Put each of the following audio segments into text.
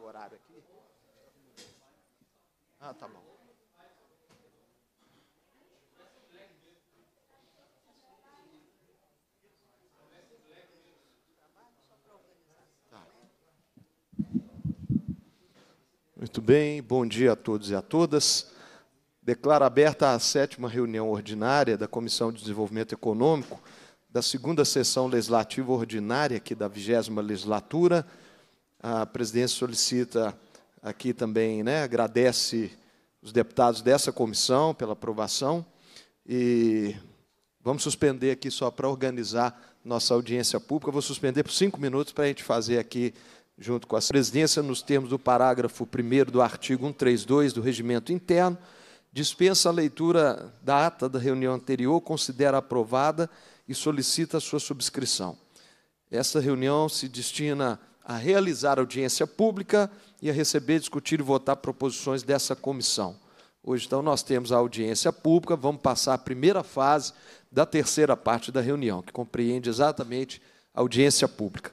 o horário aqui? Ah, tá bom. Tá. Muito bem, bom dia a todos e a todas. Declaro aberta a sétima reunião ordinária da Comissão de Desenvolvimento Econômico da segunda sessão legislativa ordinária aqui da vigésima legislatura a presidência solicita aqui também, né, agradece os deputados dessa comissão pela aprovação e vamos suspender aqui só para organizar nossa audiência pública. vou suspender por cinco minutos para a gente fazer aqui, junto com a presidência, nos termos do parágrafo 1 do artigo 132 do Regimento Interno, dispensa a leitura da ata da reunião anterior, considera aprovada e solicita a sua subscrição. Essa reunião se destina a realizar audiência pública e a receber, discutir e votar proposições dessa comissão. Hoje, então, nós temos a audiência pública, vamos passar a primeira fase da terceira parte da reunião, que compreende exatamente a audiência pública.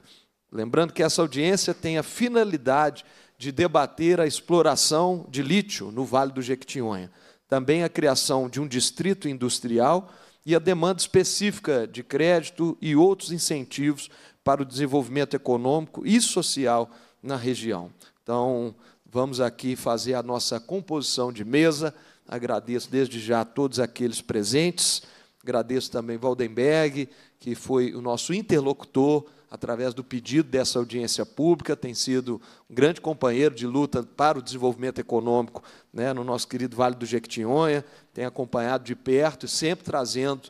Lembrando que essa audiência tem a finalidade de debater a exploração de lítio no Vale do Jequitinhonha, também a criação de um distrito industrial e a demanda específica de crédito e outros incentivos para o desenvolvimento econômico e social na região. Então, vamos aqui fazer a nossa composição de mesa. Agradeço desde já a todos aqueles presentes. Agradeço também Valdemberg, que foi o nosso interlocutor através do pedido dessa audiência pública, tem sido um grande companheiro de luta para o desenvolvimento econômico né, no nosso querido Vale do Jequitinhonha, tem acompanhado de perto e sempre trazendo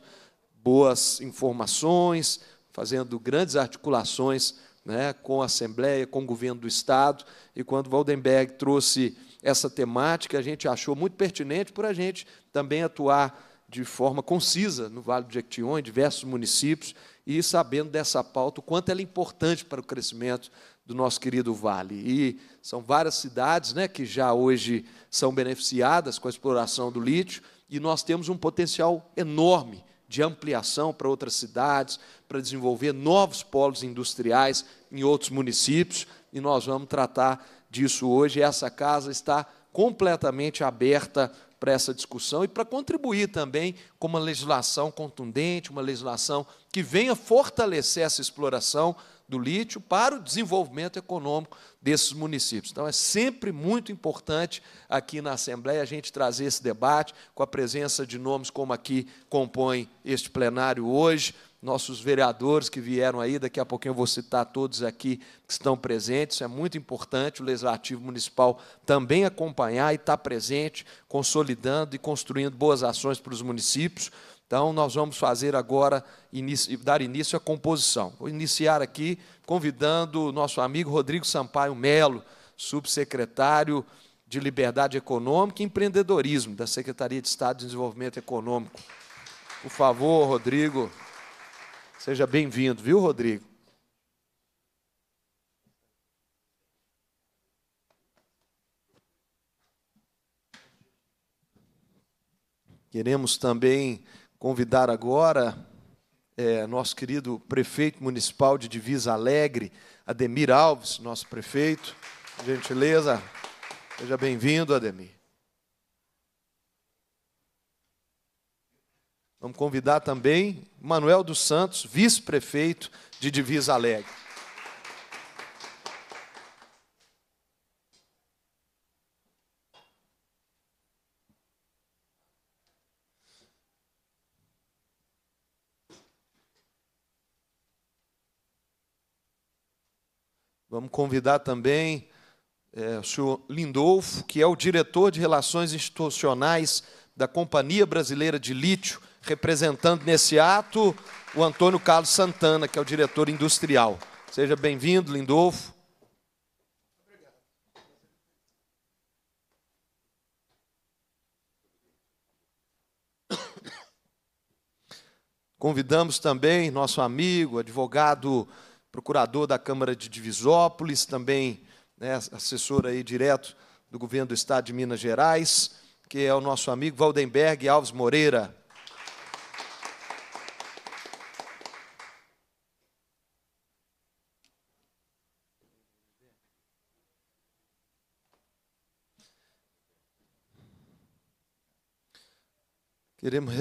boas informações, fazendo grandes articulações né, com a Assembleia, com o governo do Estado. E quando Waldenberg trouxe essa temática, a gente achou muito pertinente para a gente também atuar de forma concisa no Vale do Jequitinhonha, em diversos municípios, e sabendo dessa pauta, o quanto ela é importante para o crescimento do nosso querido Vale. E são várias cidades né, que já hoje são beneficiadas com a exploração do lítio, e nós temos um potencial enorme de ampliação para outras cidades, para desenvolver novos polos industriais em outros municípios, e nós vamos tratar disso hoje. Essa casa está completamente aberta para essa discussão e para contribuir também com uma legislação contundente, uma legislação que venha fortalecer essa exploração do lítio para o desenvolvimento econômico desses municípios. Então, é sempre muito importante aqui na Assembleia a gente trazer esse debate com a presença de nomes como aqui compõem este plenário hoje, nossos vereadores que vieram aí, daqui a pouquinho eu vou citar todos aqui que estão presentes, é muito importante o Legislativo Municipal também acompanhar e estar tá presente, consolidando e construindo boas ações para os municípios. Então, nós vamos fazer agora, dar início à composição. Vou iniciar aqui convidando o nosso amigo Rodrigo Sampaio Melo, subsecretário de Liberdade Econômica e Empreendedorismo da Secretaria de Estado de Desenvolvimento Econômico. Por favor, Rodrigo, seja bem-vindo, viu, Rodrigo? Queremos também convidar agora é, nosso querido prefeito municipal de Divisa Alegre, Ademir Alves, nosso prefeito. Gentileza, seja bem-vindo, Ademir. Vamos convidar também Manuel dos Santos, vice-prefeito de Divisa Alegre. Vamos convidar também é, o senhor Lindolfo, que é o diretor de Relações Institucionais da Companhia Brasileira de Lítio, representando nesse ato o Antônio Carlos Santana, que é o diretor industrial. Seja bem-vindo, Lindolfo. Convidamos também nosso amigo, advogado procurador da Câmara de Divisópolis, também né, assessor aí direto do governo do Estado de Minas Gerais, que é o nosso amigo Valdenberg Alves Moreira. Queremos,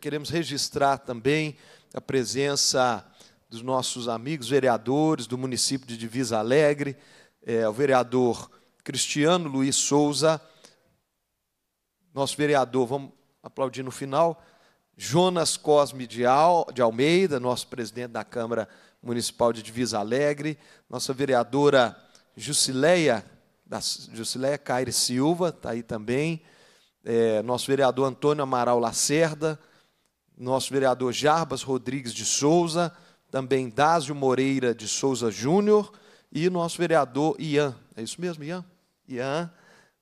queremos registrar também a presença dos nossos amigos vereadores do município de Divisa Alegre, é, o vereador Cristiano Luiz Souza, nosso vereador, vamos aplaudir no final, Jonas Cosme de, Al, de Almeida, nosso presidente da Câmara Municipal de Divisa Alegre, nossa vereadora Jusileia, da Jusileia Caire Silva, está aí também, é, nosso vereador Antônio Amaral Lacerda, nosso vereador Jarbas Rodrigues de Souza, também Dásio Moreira de Souza Júnior e nosso vereador Ian. É isso mesmo, Ian? Ian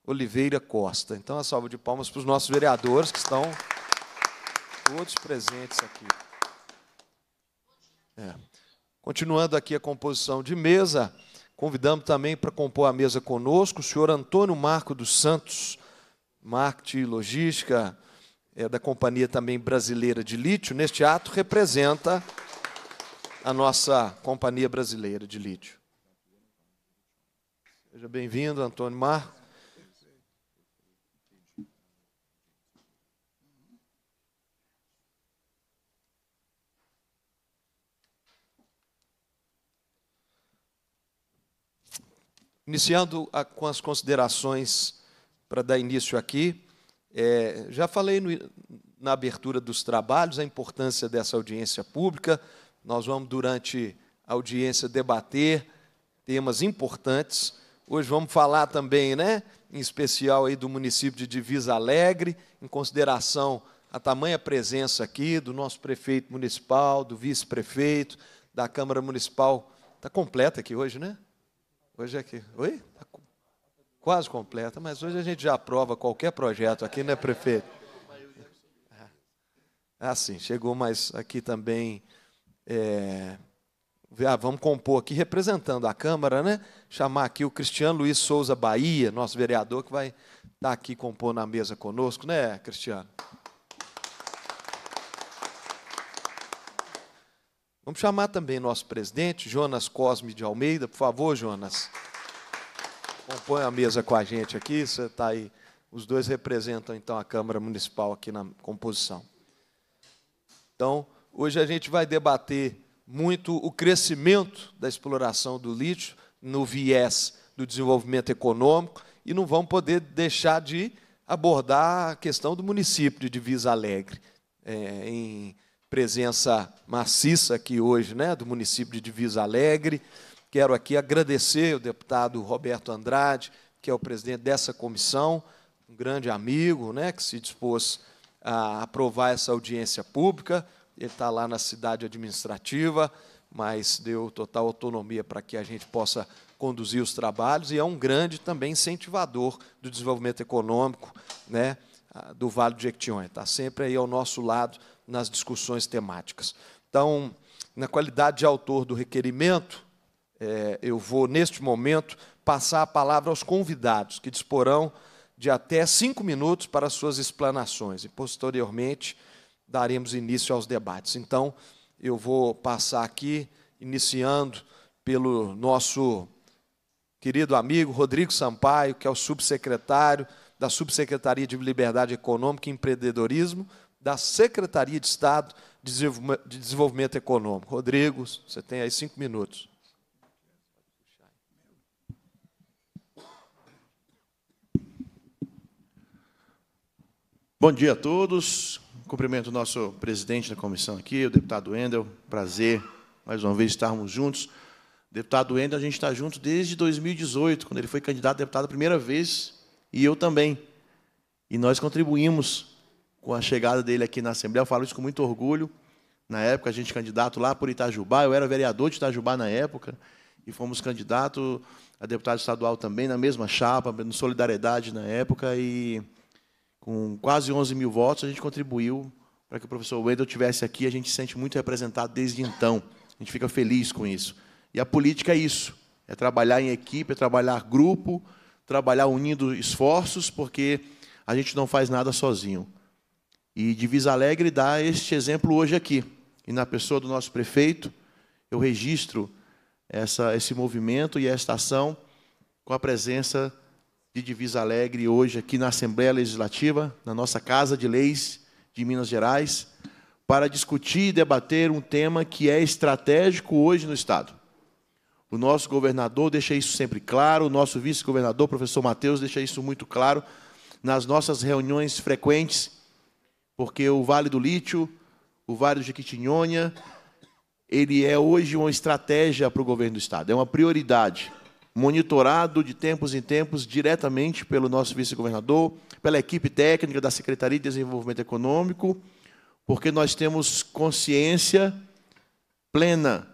Oliveira Costa. Então, a salva de palmas para os nossos vereadores que estão todos presentes aqui. É. Continuando aqui a composição de mesa, convidamos também para compor a mesa conosco o senhor Antônio Marco dos Santos, marketing e logística é, da Companhia também Brasileira de Lítio. Neste ato, representa a nossa Companhia Brasileira de Lítio. Seja bem-vindo, Antônio Mar. Iniciando a, com as considerações para dar início aqui, é, já falei no, na abertura dos trabalhos a importância dessa audiência pública, nós vamos, durante a audiência, debater temas importantes. Hoje vamos falar também, né, em especial aí do município de Divisa Alegre, em consideração à tamanha presença aqui do nosso prefeito municipal, do vice-prefeito, da Câmara Municipal. Está completa aqui hoje, né? Hoje é aqui. Oi? Está quase completa, mas hoje a gente já aprova qualquer projeto aqui, né, prefeito? Ah, sim, chegou, mas aqui também é, ah, vamos compor aqui, representando a Câmara, né? Chamar aqui o Cristiano Luiz Souza Bahia, nosso vereador, que vai estar tá aqui compor na mesa conosco, né, Cristiano? Vamos chamar também nosso presidente, Jonas Cosme de Almeida. Por favor, Jonas, compõe a mesa com a gente aqui. Você está aí. Os dois representam, então, a Câmara Municipal aqui na composição. Então, Hoje a gente vai debater muito o crescimento da exploração do lítio no viés do desenvolvimento econômico e não vamos poder deixar de abordar a questão do município de Divisa Alegre, é, em presença maciça aqui hoje, né, do município de Divisa Alegre. Quero aqui agradecer o deputado Roberto Andrade, que é o presidente dessa comissão, um grande amigo, né, que se dispôs a aprovar essa audiência pública ele está lá na cidade administrativa, mas deu total autonomia para que a gente possa conduzir os trabalhos e é um grande também incentivador do desenvolvimento econômico né, do Vale do Jequitinhonha. Está sempre aí ao nosso lado nas discussões temáticas. Então, na qualidade de autor do requerimento, é, eu vou, neste momento, passar a palavra aos convidados, que disporão de até cinco minutos para suas explanações. E, posteriormente, daremos início aos debates. Então, eu vou passar aqui, iniciando pelo nosso querido amigo Rodrigo Sampaio, que é o subsecretário da Subsecretaria de Liberdade Econômica e Empreendedorismo da Secretaria de Estado de Desenvolvimento Econômico. Rodrigo, você tem aí cinco minutos. Bom dia a todos. Cumprimento o nosso presidente da comissão aqui, o deputado Endel. Prazer, mais uma vez, estarmos juntos. Deputado Endel, a gente está junto desde 2018, quando ele foi candidato a deputado a primeira vez, e eu também. E nós contribuímos com a chegada dele aqui na Assembleia. Eu falo isso com muito orgulho. Na época, a gente candidato lá por Itajubá, eu era vereador de Itajubá na época, e fomos candidato a deputado estadual também, na mesma chapa, no Solidariedade na época, e com quase 11 mil votos, a gente contribuiu para que o professor Wendel tivesse aqui. A gente se sente muito representado desde então. A gente fica feliz com isso. E a política é isso: é trabalhar em equipe, é trabalhar grupo, trabalhar unindo esforços, porque a gente não faz nada sozinho. E Divisa Alegre dá este exemplo hoje aqui. E na pessoa do nosso prefeito, eu registro essa, esse movimento e esta ação com a presença de Divisa Alegre, hoje aqui na Assembleia Legislativa, na nossa Casa de Leis de Minas Gerais, para discutir e debater um tema que é estratégico hoje no Estado. O nosso governador deixa isso sempre claro, o nosso vice-governador, professor Matheus, deixa isso muito claro nas nossas reuniões frequentes, porque o Vale do Lítio, o Vale do Jequitinhonha, ele é hoje uma estratégia para o governo do Estado, é uma prioridade monitorado de tempos em tempos diretamente pelo nosso vice-governador, pela equipe técnica da Secretaria de Desenvolvimento Econômico, porque nós temos consciência plena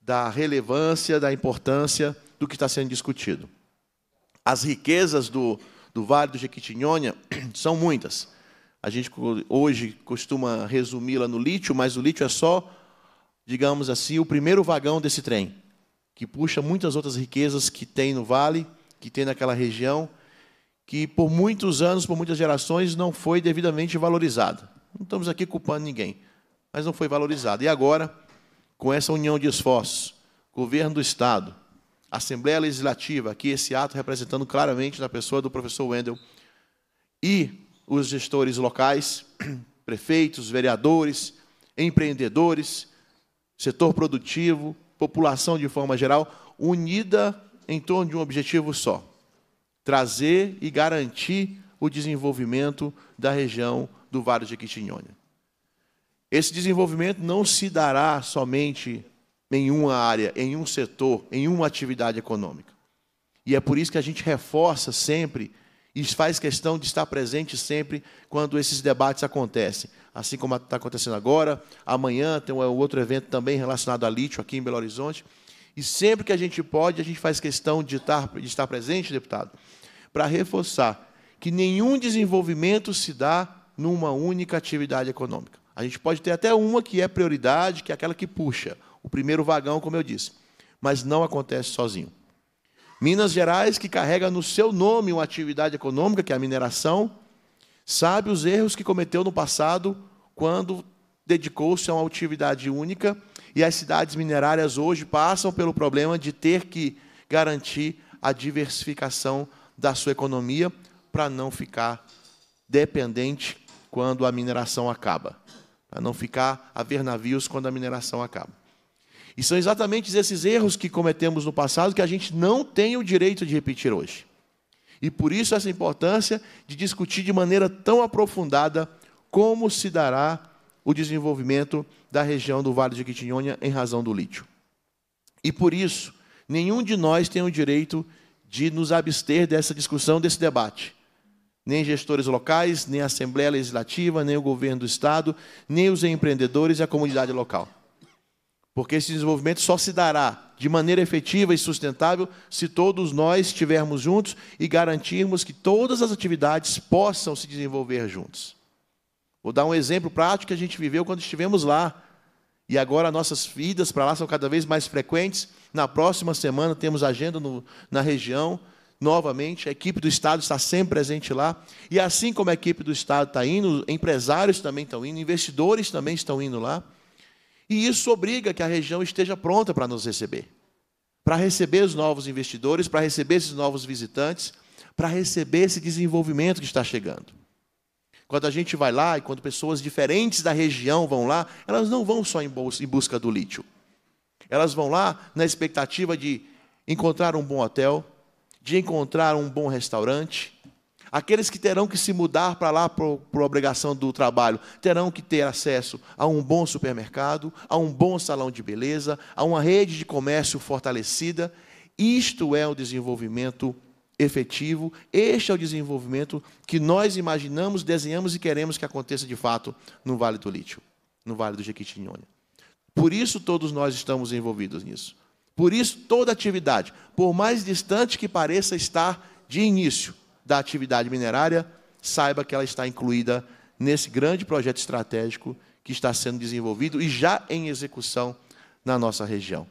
da relevância, da importância do que está sendo discutido. As riquezas do, do Vale do Jequitinhonha são muitas. A gente hoje costuma resumi-la no lítio, mas o lítio é só, digamos assim, o primeiro vagão desse trem que puxa muitas outras riquezas que tem no vale, que tem naquela região, que por muitos anos, por muitas gerações, não foi devidamente valorizada. Não estamos aqui culpando ninguém, mas não foi valorizada. E agora, com essa união de esforços, governo do Estado, Assembleia Legislativa, aqui esse ato representando claramente na pessoa do professor Wendel, e os gestores locais, prefeitos, vereadores, empreendedores, setor produtivo, população de forma geral, unida em torno de um objetivo só: trazer e garantir o desenvolvimento da região do Vale de Quitinhonha. Esse desenvolvimento não se dará somente em uma área, em um setor, em uma atividade econômica. E é por isso que a gente reforça sempre e faz questão de estar presente sempre quando esses debates acontecem assim como está acontecendo agora. Amanhã tem é, um outro evento também relacionado a lítio aqui em Belo Horizonte. E sempre que a gente pode, a gente faz questão de estar, de estar presente, deputado, para reforçar que nenhum desenvolvimento se dá numa única atividade econômica. A gente pode ter até uma que é prioridade, que é aquela que puxa, o primeiro vagão, como eu disse, mas não acontece sozinho. Minas Gerais, que carrega no seu nome uma atividade econômica, que é a mineração, sabe os erros que cometeu no passado quando dedicou-se a uma atividade única e as cidades minerárias hoje passam pelo problema de ter que garantir a diversificação da sua economia para não ficar dependente quando a mineração acaba, para não ficar a ver navios quando a mineração acaba. E são exatamente esses erros que cometemos no passado que a gente não tem o direito de repetir hoje. E por isso essa importância de discutir de maneira tão aprofundada como se dará o desenvolvimento da região do Vale de Quitinhonha em razão do lítio. E por isso, nenhum de nós tem o direito de nos abster dessa discussão, desse debate. Nem gestores locais, nem a Assembleia Legislativa, nem o governo do Estado, nem os empreendedores e a comunidade local. Porque esse desenvolvimento só se dará de maneira efetiva e sustentável se todos nós estivermos juntos e garantirmos que todas as atividades possam se desenvolver juntos. Vou dar um exemplo prático que a gente viveu quando estivemos lá. E agora nossas vidas para lá são cada vez mais frequentes. Na próxima semana temos agenda no, na região. Novamente, a equipe do Estado está sempre presente lá. E assim como a equipe do Estado está indo, empresários também estão indo, investidores também estão indo lá. E isso obriga que a região esteja pronta para nos receber. Para receber os novos investidores, para receber esses novos visitantes, para receber esse desenvolvimento que está chegando. Quando a gente vai lá e quando pessoas diferentes da região vão lá, elas não vão só em busca do lítio. Elas vão lá na expectativa de encontrar um bom hotel, de encontrar um bom restaurante. Aqueles que terão que se mudar para lá por, por obrigação do trabalho terão que ter acesso a um bom supermercado, a um bom salão de beleza, a uma rede de comércio fortalecida. Isto é o desenvolvimento efetivo. Este é o desenvolvimento que nós imaginamos, desenhamos e queremos que aconteça de fato no Vale do Lítio, no Vale do Jequitinhonha. Por isso todos nós estamos envolvidos nisso. Por isso toda atividade, por mais distante que pareça estar de início da atividade minerária, saiba que ela está incluída nesse grande projeto estratégico que está sendo desenvolvido e já em execução na nossa região.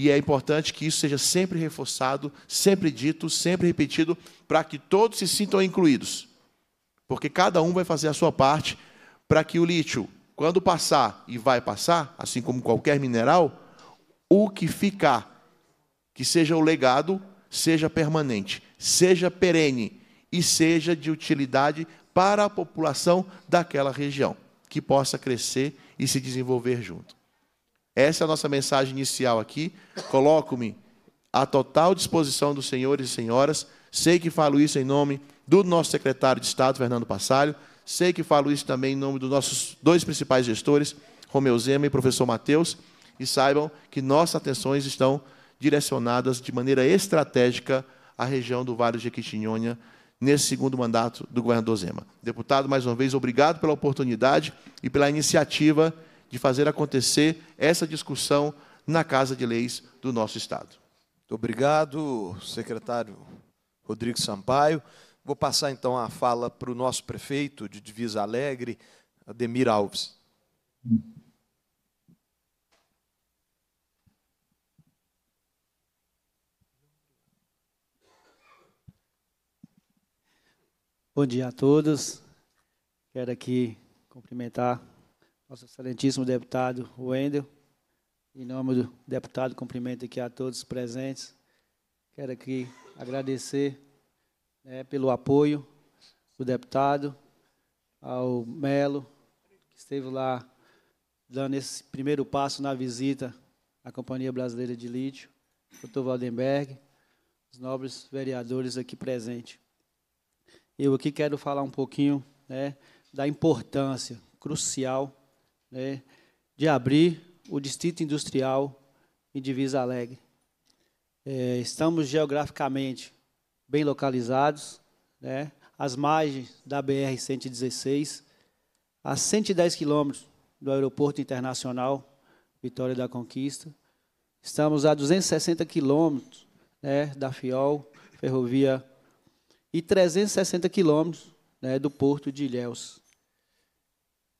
E é importante que isso seja sempre reforçado, sempre dito, sempre repetido, para que todos se sintam incluídos. Porque cada um vai fazer a sua parte para que o lítio, quando passar e vai passar, assim como qualquer mineral, o que ficar, que seja o legado, seja permanente, seja perene e seja de utilidade para a população daquela região, que possa crescer e se desenvolver junto. Essa é a nossa mensagem inicial aqui. Coloco-me à total disposição dos senhores e senhoras. Sei que falo isso em nome do nosso secretário de Estado, Fernando Passalho. Sei que falo isso também em nome dos nossos dois principais gestores, Romeu Zema e professor Matheus. E saibam que nossas atenções estão direcionadas de maneira estratégica à região do Vale de Jequitinhonha, nesse segundo mandato do governador Zema. Deputado, mais uma vez, obrigado pela oportunidade e pela iniciativa de fazer acontecer essa discussão na Casa de Leis do nosso Estado. Muito obrigado, secretário Rodrigo Sampaio. Vou passar então a fala para o nosso prefeito de Divisa Alegre, Ademir Alves. Bom dia a todos. Quero aqui cumprimentar nosso excelentíssimo deputado Wendel. Em nome do deputado, cumprimento aqui a todos presentes. Quero aqui agradecer né, pelo apoio do deputado, ao Melo, que esteve lá dando esse primeiro passo na visita à Companhia Brasileira de Lítio, doutor Waldenberg, os nobres vereadores aqui presentes. Eu aqui quero falar um pouquinho né, da importância crucial né, de abrir o distrito industrial em Divisa Alegre. É, estamos geograficamente bem localizados, né, às margens da BR-116, a 110 quilômetros do Aeroporto Internacional Vitória da Conquista. Estamos a 260 quilômetros né, da FIOL, ferrovia, e 360 quilômetros né, do Porto de Ilhéus.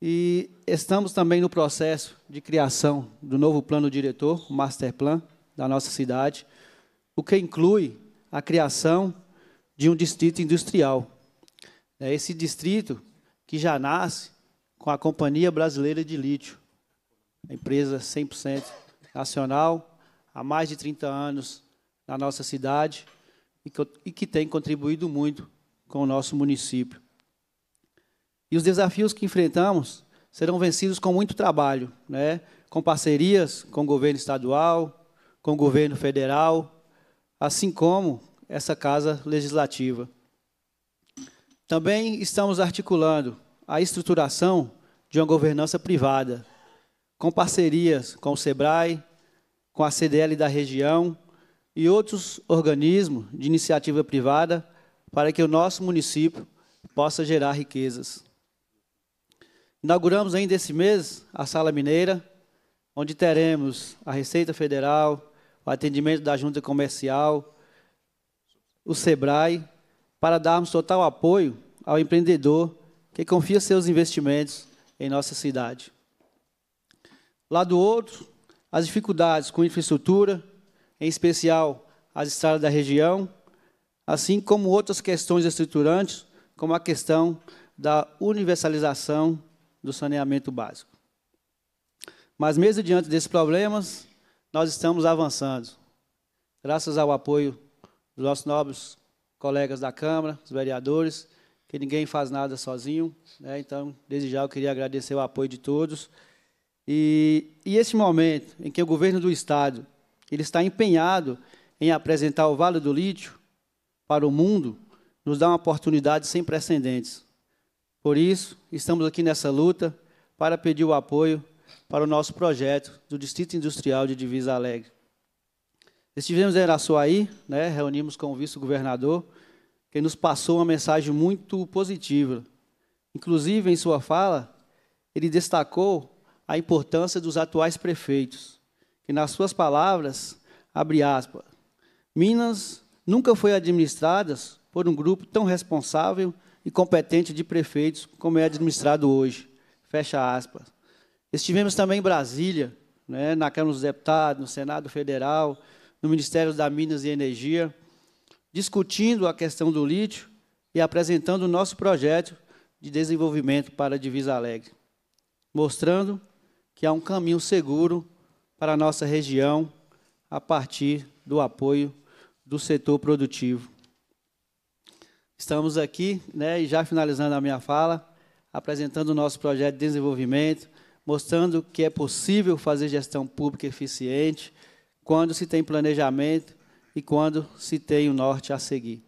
E estamos também no processo de criação do novo plano diretor, o master plan da nossa cidade, o que inclui a criação de um distrito industrial. É esse distrito que já nasce com a Companhia Brasileira de Lítio, a empresa 100% nacional, há mais de 30 anos na nossa cidade e que tem contribuído muito com o nosso município. E os desafios que enfrentamos serão vencidos com muito trabalho, né? com parcerias com o governo estadual, com o governo federal, assim como essa casa legislativa. Também estamos articulando a estruturação de uma governança privada, com parcerias com o SEBRAE, com a CDL da região e outros organismos de iniciativa privada para que o nosso município possa gerar riquezas. Inauguramos ainda esse mês a Sala Mineira, onde teremos a Receita Federal, o atendimento da Junta Comercial, o SEBRAE, para darmos total apoio ao empreendedor que confia seus investimentos em nossa cidade. Lá do outro, as dificuldades com infraestrutura, em especial as estradas da região, assim como outras questões estruturantes, como a questão da universalização do saneamento básico. Mas mesmo diante desses problemas, nós estamos avançando. Graças ao apoio dos nossos nobres colegas da Câmara, dos vereadores, que ninguém faz nada sozinho. Né? Então, desde já, eu queria agradecer o apoio de todos. E, e esse momento em que o governo do Estado ele está empenhado em apresentar o Vale do Lítio para o mundo, nos dá uma oportunidade sem precedentes por isso, estamos aqui nessa luta para pedir o apoio para o nosso projeto do Distrito Industrial de Divisa Alegre. Estivemos em Araçuaí, né, reunimos com o vice-governador, que nos passou uma mensagem muito positiva. Inclusive, em sua fala, ele destacou a importância dos atuais prefeitos, que, nas suas palavras, abre aspas, Minas nunca foi administrada por um grupo tão responsável e competente de prefeitos, como é administrado hoje. Fecha aspas. Estivemos também em Brasília, né, na Câmara dos Deputados, no Senado Federal, no Ministério da Minas e Energia, discutindo a questão do lítio e apresentando o nosso projeto de desenvolvimento para a Divisa Alegre, mostrando que há um caminho seguro para a nossa região a partir do apoio do setor produtivo. Estamos aqui, né, e já finalizando a minha fala, apresentando o nosso projeto de desenvolvimento, mostrando que é possível fazer gestão pública eficiente quando se tem planejamento e quando se tem o norte a seguir.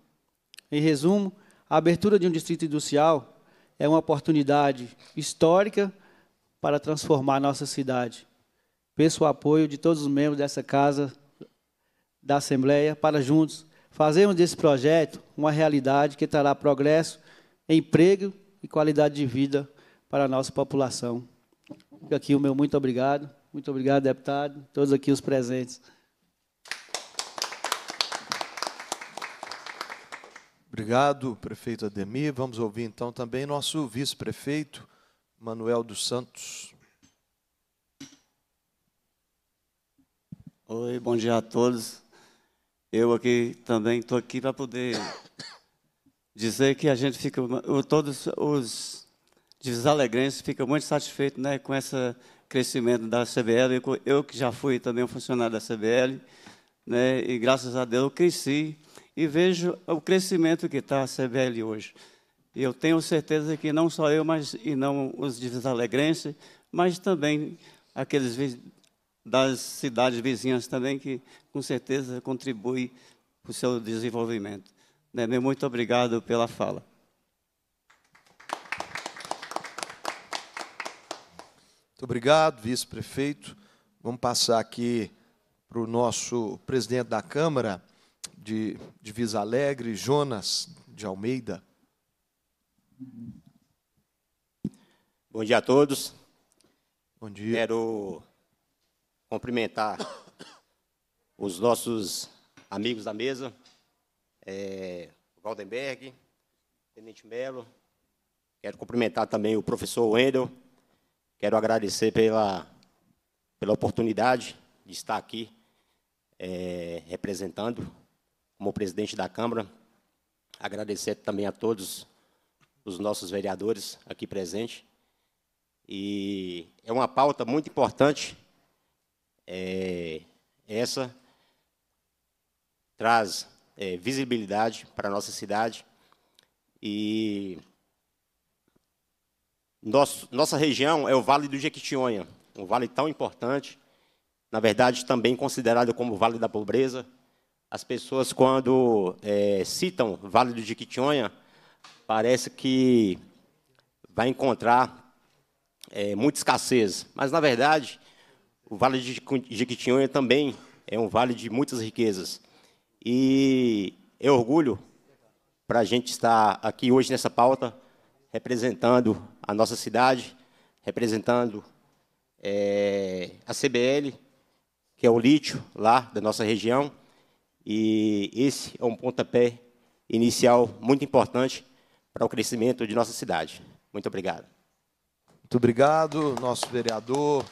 Em resumo, a abertura de um distrito industrial é uma oportunidade histórica para transformar nossa cidade. Peço o apoio de todos os membros dessa casa da Assembleia para juntos Fazemos desse projeto uma realidade que trará progresso, emprego e qualidade de vida para a nossa população. Fica aqui o meu muito obrigado. Muito obrigado, deputado, todos aqui os presentes. Obrigado, prefeito Ademir. Vamos ouvir então também nosso vice-prefeito, Manuel dos Santos. Oi, bom dia a todos. Eu aqui também estou aqui para poder dizer que a gente fica, todos os desalegrenses ficam muito satisfeitos né, com esse crescimento da CBL. Eu, eu que já fui também um funcionário da CBL, né, e graças a Deus eu cresci e vejo o crescimento que está a CBL hoje. E eu tenho certeza que não só eu, mas e não os desalegrenses, mas também aqueles das cidades vizinhas também, que com certeza contribui para o seu desenvolvimento. muito obrigado pela fala. Muito obrigado, vice-prefeito. Vamos passar aqui para o nosso presidente da Câmara de, de Visa Alegre, Jonas de Almeida. Bom dia a todos. Bom dia. Quero cumprimentar os nossos amigos da mesa, é, Valdenberg, Tenente Melo. Quero cumprimentar também o professor Wendel. Quero agradecer pela, pela oportunidade de estar aqui é, representando como presidente da Câmara. Agradecer também a todos os nossos vereadores aqui presentes. E é uma pauta muito importante é, essa traz é, visibilidade para a nossa cidade e nosso, nossa região é o Vale do Jequitinhonha, um vale tão importante, na verdade também considerado como Vale da Pobreza. As pessoas, quando é, citam Vale do Jequitinhonha, parece que vai encontrar é, muita escassez. Mas, na verdade, o Vale de Jequitinhonha também é um vale de muitas riquezas. E é orgulho para a gente estar aqui hoje nessa pauta, representando a nossa cidade, representando é, a CBL, que é o lítio lá da nossa região. E esse é um pontapé inicial muito importante para o crescimento de nossa cidade. Muito obrigado. Muito obrigado, nosso vereador.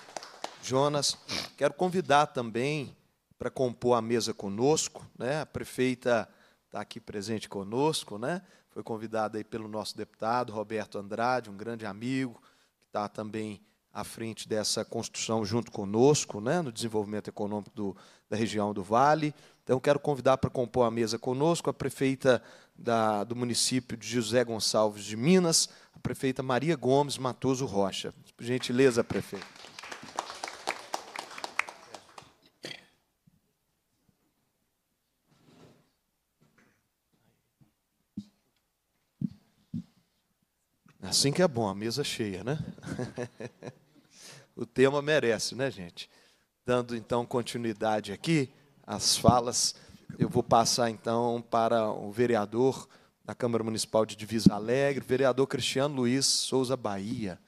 Jonas. Quero convidar também para compor a mesa conosco, né? A prefeita está aqui presente conosco, né? Foi convidada aí pelo nosso deputado Roberto Andrade, um grande amigo, que está também à frente dessa construção junto conosco, né, no desenvolvimento econômico do, da região do Vale. Então, quero convidar para compor a mesa conosco a prefeita da, do município de José Gonçalves de Minas, a prefeita Maria Gomes Matoso Rocha. Por gentileza, prefeita. Assim que é bom, a mesa cheia, né? o tema merece, né, gente? Dando então continuidade aqui às falas, eu vou passar então para o vereador da Câmara Municipal de Divisa Alegre, vereador Cristiano Luiz Souza Bahia.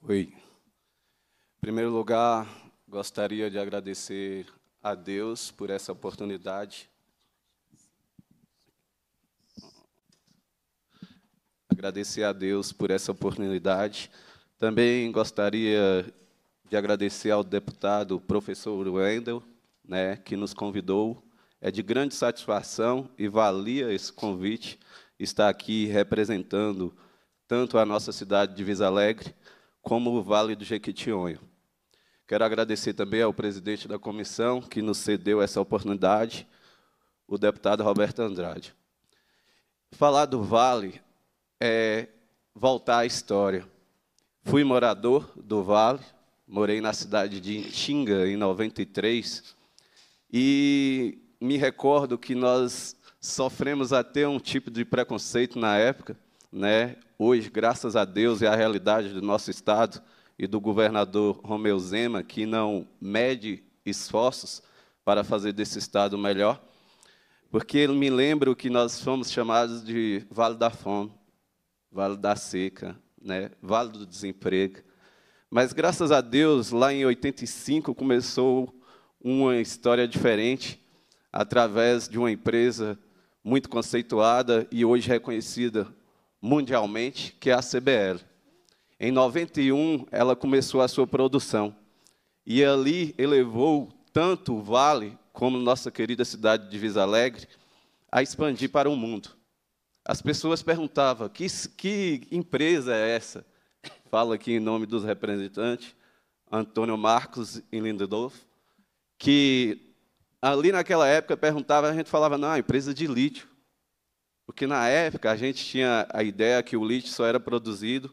Oi. Em primeiro lugar, gostaria de agradecer a Deus por essa oportunidade. Agradecer a Deus por essa oportunidade. Também gostaria de agradecer ao deputado professor Wendel, né, que nos convidou. É de grande satisfação e valia esse convite estar aqui representando tanto a nossa cidade de Visa Alegre como o Vale do Jequitinhonha. Quero agradecer também ao presidente da comissão que nos cedeu essa oportunidade, o deputado Roberto Andrade. Falar do Vale é voltar à história. Fui morador do Vale, morei na cidade de Itinga em 93 e me recordo que nós sofremos até um tipo de preconceito na época, né? Hoje, graças a Deus e à realidade do nosso estado, e do governador Romeu Zema, que não mede esforços para fazer desse Estado melhor, porque ele me lembra o que nós fomos chamados de Vale da Fome, Vale da Seca, né? Vale do Desemprego. Mas, graças a Deus, lá em 85 começou uma história diferente, através de uma empresa muito conceituada e hoje reconhecida mundialmente, que é a CBL. Em 91, ela começou a sua produção. E ali elevou tanto o Vale, como nossa querida cidade de Visa Alegre, a expandir para o mundo. As pessoas perguntavam: que, que empresa é essa? Falo aqui em nome dos representantes, Antônio Marcos e Lindendorf, que ali naquela época perguntava, a gente falava: não, empresa de lítio. Porque na época a gente tinha a ideia que o lítio só era produzido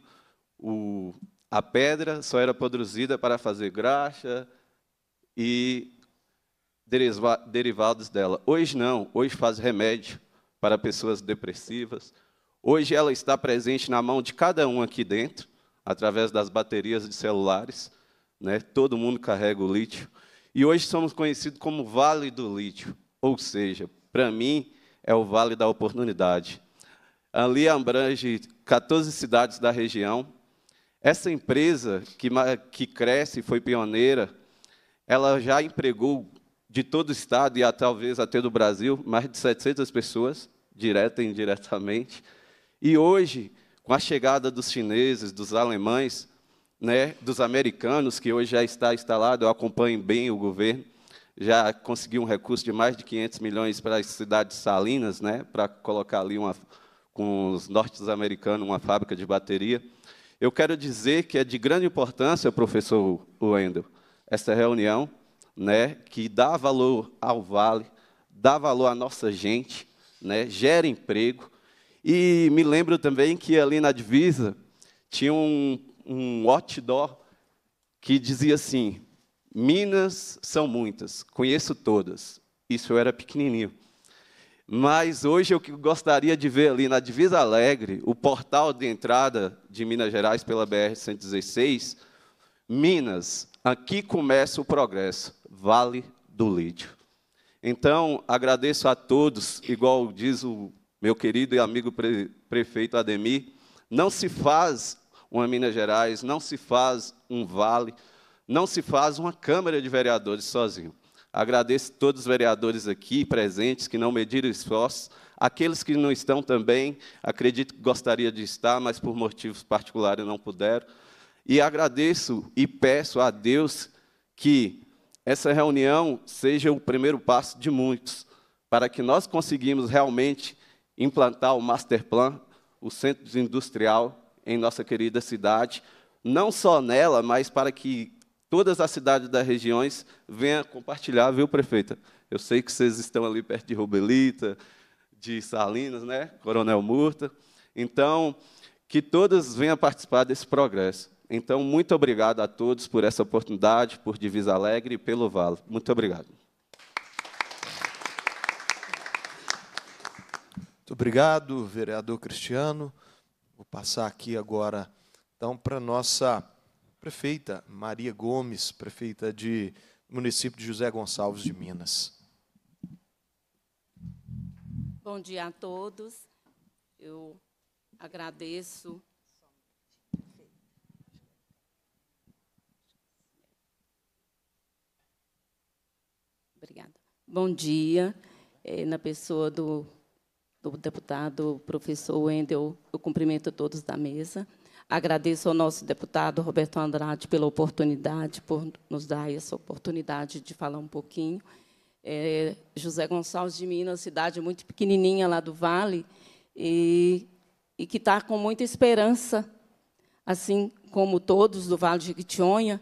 o, a pedra só era produzida para fazer graxa e derivados dela. Hoje não, hoje faz remédio para pessoas depressivas. Hoje ela está presente na mão de cada um aqui dentro, através das baterias de celulares. Né? Todo mundo carrega o lítio. E hoje somos conhecidos como Vale do Lítio, ou seja, para mim é o Vale da Oportunidade. Ali abrange 14 cidades da região, essa empresa que, que cresce, foi pioneira, ela já empregou de todo o estado e talvez até do Brasil mais de 700 pessoas, direta e indiretamente. E hoje, com a chegada dos chineses, dos alemães, né, dos americanos, que hoje já está instalado, eu acompanho bem o governo, já conseguiu um recurso de mais de 500 milhões para as cidades salinas, né, para colocar ali uma, com os norte-americanos uma fábrica de bateria eu quero dizer que é de grande importância, professor Wendel, esta reunião, né, que dá valor ao Vale, dá valor à nossa gente, né, gera emprego. E me lembro também que ali na divisa tinha um, um outdoor que dizia assim: Minas são muitas, conheço todas. Isso eu era pequenininho. Mas hoje eu gostaria de ver ali na Divisa Alegre, o portal de entrada de Minas Gerais pela BR-116, Minas, aqui começa o progresso, Vale do Lídio. Então, agradeço a todos, igual diz o meu querido e amigo pre prefeito Ademir, não se faz uma Minas Gerais, não se faz um vale, não se faz uma Câmara de Vereadores sozinho. Agradeço todos os vereadores aqui presentes que não mediram esforços. Aqueles que não estão também, acredito que gostaria de estar, mas por motivos particulares não puderam. E agradeço e peço a Deus que essa reunião seja o primeiro passo de muitos, para que nós conseguimos realmente implantar o Master Plan, o Centro Industrial, em nossa querida cidade, não só nela, mas para que todas as cidades das regiões, venham compartilhar, viu, prefeita? Eu sei que vocês estão ali perto de Rubelita, de Salinas, né? Coronel Murta. Então, que todas venham participar desse progresso. Então, muito obrigado a todos por essa oportunidade, por Divisa Alegre e pelo Vale. Muito obrigado. Muito obrigado, vereador Cristiano. Vou passar aqui agora, então, para a nossa prefeita Maria Gomes, prefeita de município de José Gonçalves de Minas. Bom dia a todos. Eu agradeço Obrigada. Bom dia. É, na pessoa do, do deputado professor Wendel, eu cumprimento todos da mesa. Agradeço ao nosso deputado Roberto Andrade pela oportunidade, por nos dar essa oportunidade de falar um pouquinho. É, José Gonçalves de Minas, cidade muito pequenininha lá do Vale, e, e que está com muita esperança, assim como todos do Vale de Jequitinhonha,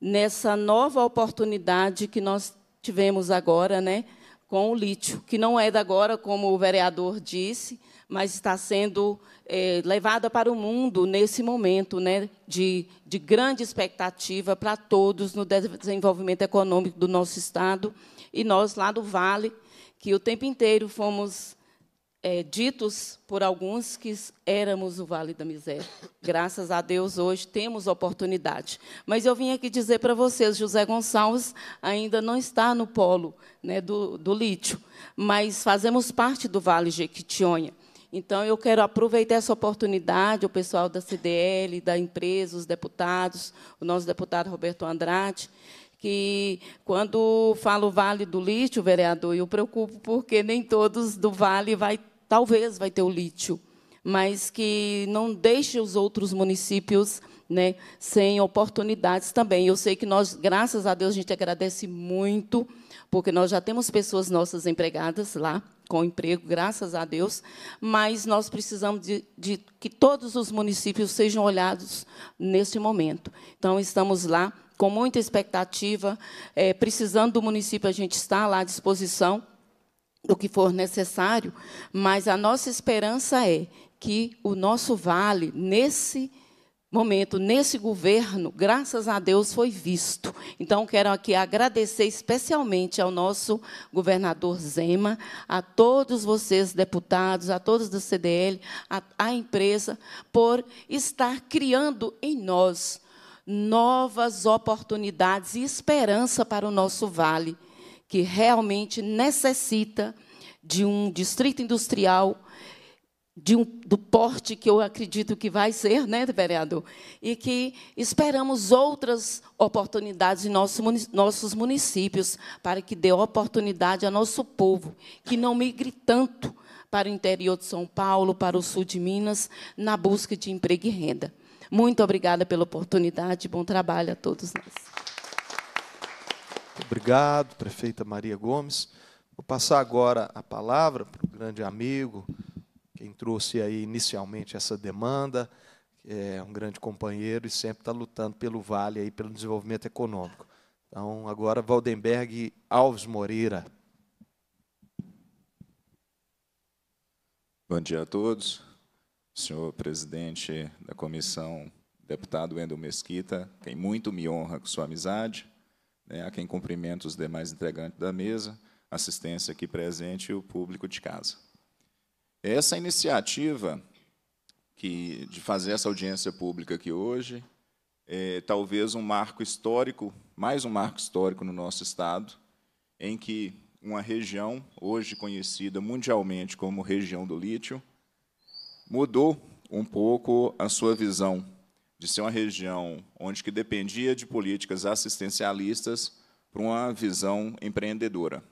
nessa nova oportunidade que nós tivemos agora né, com o lítio, que não é da agora, como o vereador disse, mas está sendo é, levada para o mundo nesse momento né, de, de grande expectativa para todos no desenvolvimento econômico do nosso Estado. E nós, lá do Vale, que o tempo inteiro fomos é, ditos por alguns que éramos o Vale da Miséria. Graças a Deus, hoje temos oportunidade. Mas eu vim aqui dizer para vocês, José Gonçalves ainda não está no polo né, do, do lítio, mas fazemos parte do Vale Jequitinhonha. Então, eu quero aproveitar essa oportunidade, o pessoal da CDL, da empresa, os deputados, o nosso deputado Roberto Andrade, que quando falo Vale do Lítio, vereador, eu preocupo porque nem todos do Vale vai, talvez vai ter o lítio, mas que não deixe os outros municípios né, sem oportunidades também. Eu sei que nós, graças a Deus, a gente agradece muito, porque nós já temos pessoas nossas empregadas lá, com emprego, graças a Deus, mas nós precisamos de, de, que todos os municípios sejam olhados neste momento. Então, estamos lá com muita expectativa, é, precisando do município, a gente está lá à disposição do que for necessário, mas a nossa esperança é que o nosso vale, nesse momento, momento, nesse governo, graças a Deus, foi visto. Então, quero aqui agradecer especialmente ao nosso governador Zema, a todos vocês, deputados, a todos do CDL, a empresa, por estar criando em nós novas oportunidades e esperança para o nosso vale, que realmente necessita de um distrito industrial um, do porte que eu acredito que vai ser, né, vereador? E que esperamos outras oportunidades em nosso, nossos municípios, para que dê oportunidade ao nosso povo, que não migre tanto para o interior de São Paulo, para o sul de Minas, na busca de emprego e renda. Muito obrigada pela oportunidade, bom trabalho a todos nós. obrigado, prefeita Maria Gomes. Vou passar agora a palavra para o grande amigo, quem trouxe aí inicialmente essa demanda, é um grande companheiro e sempre está lutando pelo Vale aí pelo desenvolvimento econômico. Então agora Valdenberg Alves Moreira. Bom dia a todos. Senhor presidente da comissão, deputado Wendel Mesquita, quem muito me honra com sua amizade, né, a quem cumprimento os demais integrantes da mesa, assistência aqui presente e o público de casa. Essa iniciativa que, de fazer essa audiência pública aqui hoje é talvez um marco histórico, mais um marco histórico no nosso Estado, em que uma região, hoje conhecida mundialmente como região do lítio, mudou um pouco a sua visão de ser uma região onde que dependia de políticas assistencialistas para uma visão empreendedora.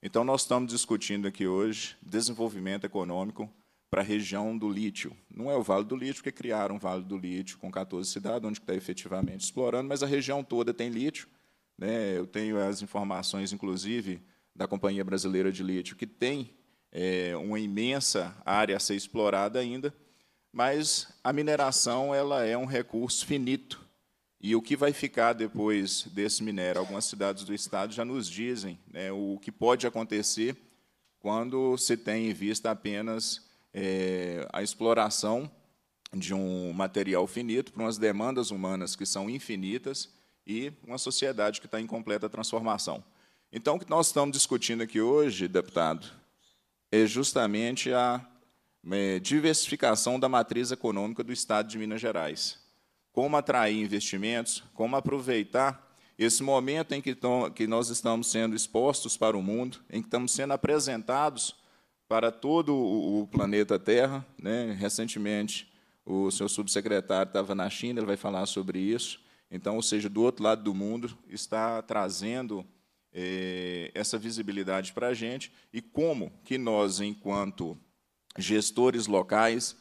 Então, nós estamos discutindo aqui hoje desenvolvimento econômico para a região do lítio. Não é o Vale do Lítio, porque criaram um Vale do Lítio com 14 cidades, onde está efetivamente explorando, mas a região toda tem lítio. Né? Eu tenho as informações, inclusive, da Companhia Brasileira de Lítio, que tem é, uma imensa área a ser explorada ainda, mas a mineração ela é um recurso finito. E o que vai ficar depois desse minério? Algumas cidades do estado já nos dizem né, o que pode acontecer quando se tem em vista apenas é, a exploração de um material finito para umas demandas humanas que são infinitas e uma sociedade que está em completa transformação. Então, o que nós estamos discutindo aqui hoje, deputado, é justamente a é, diversificação da matriz econômica do Estado de Minas Gerais como atrair investimentos, como aproveitar esse momento em que, que nós estamos sendo expostos para o mundo, em que estamos sendo apresentados para todo o, planeta Terra. Né? Recentemente, o seu subsecretário estava na China, ele vai falar sobre isso. Então, ou seja, do outro lado do mundo, está trazendo eh, essa visibilidade para a gente e como que nós, enquanto gestores locais,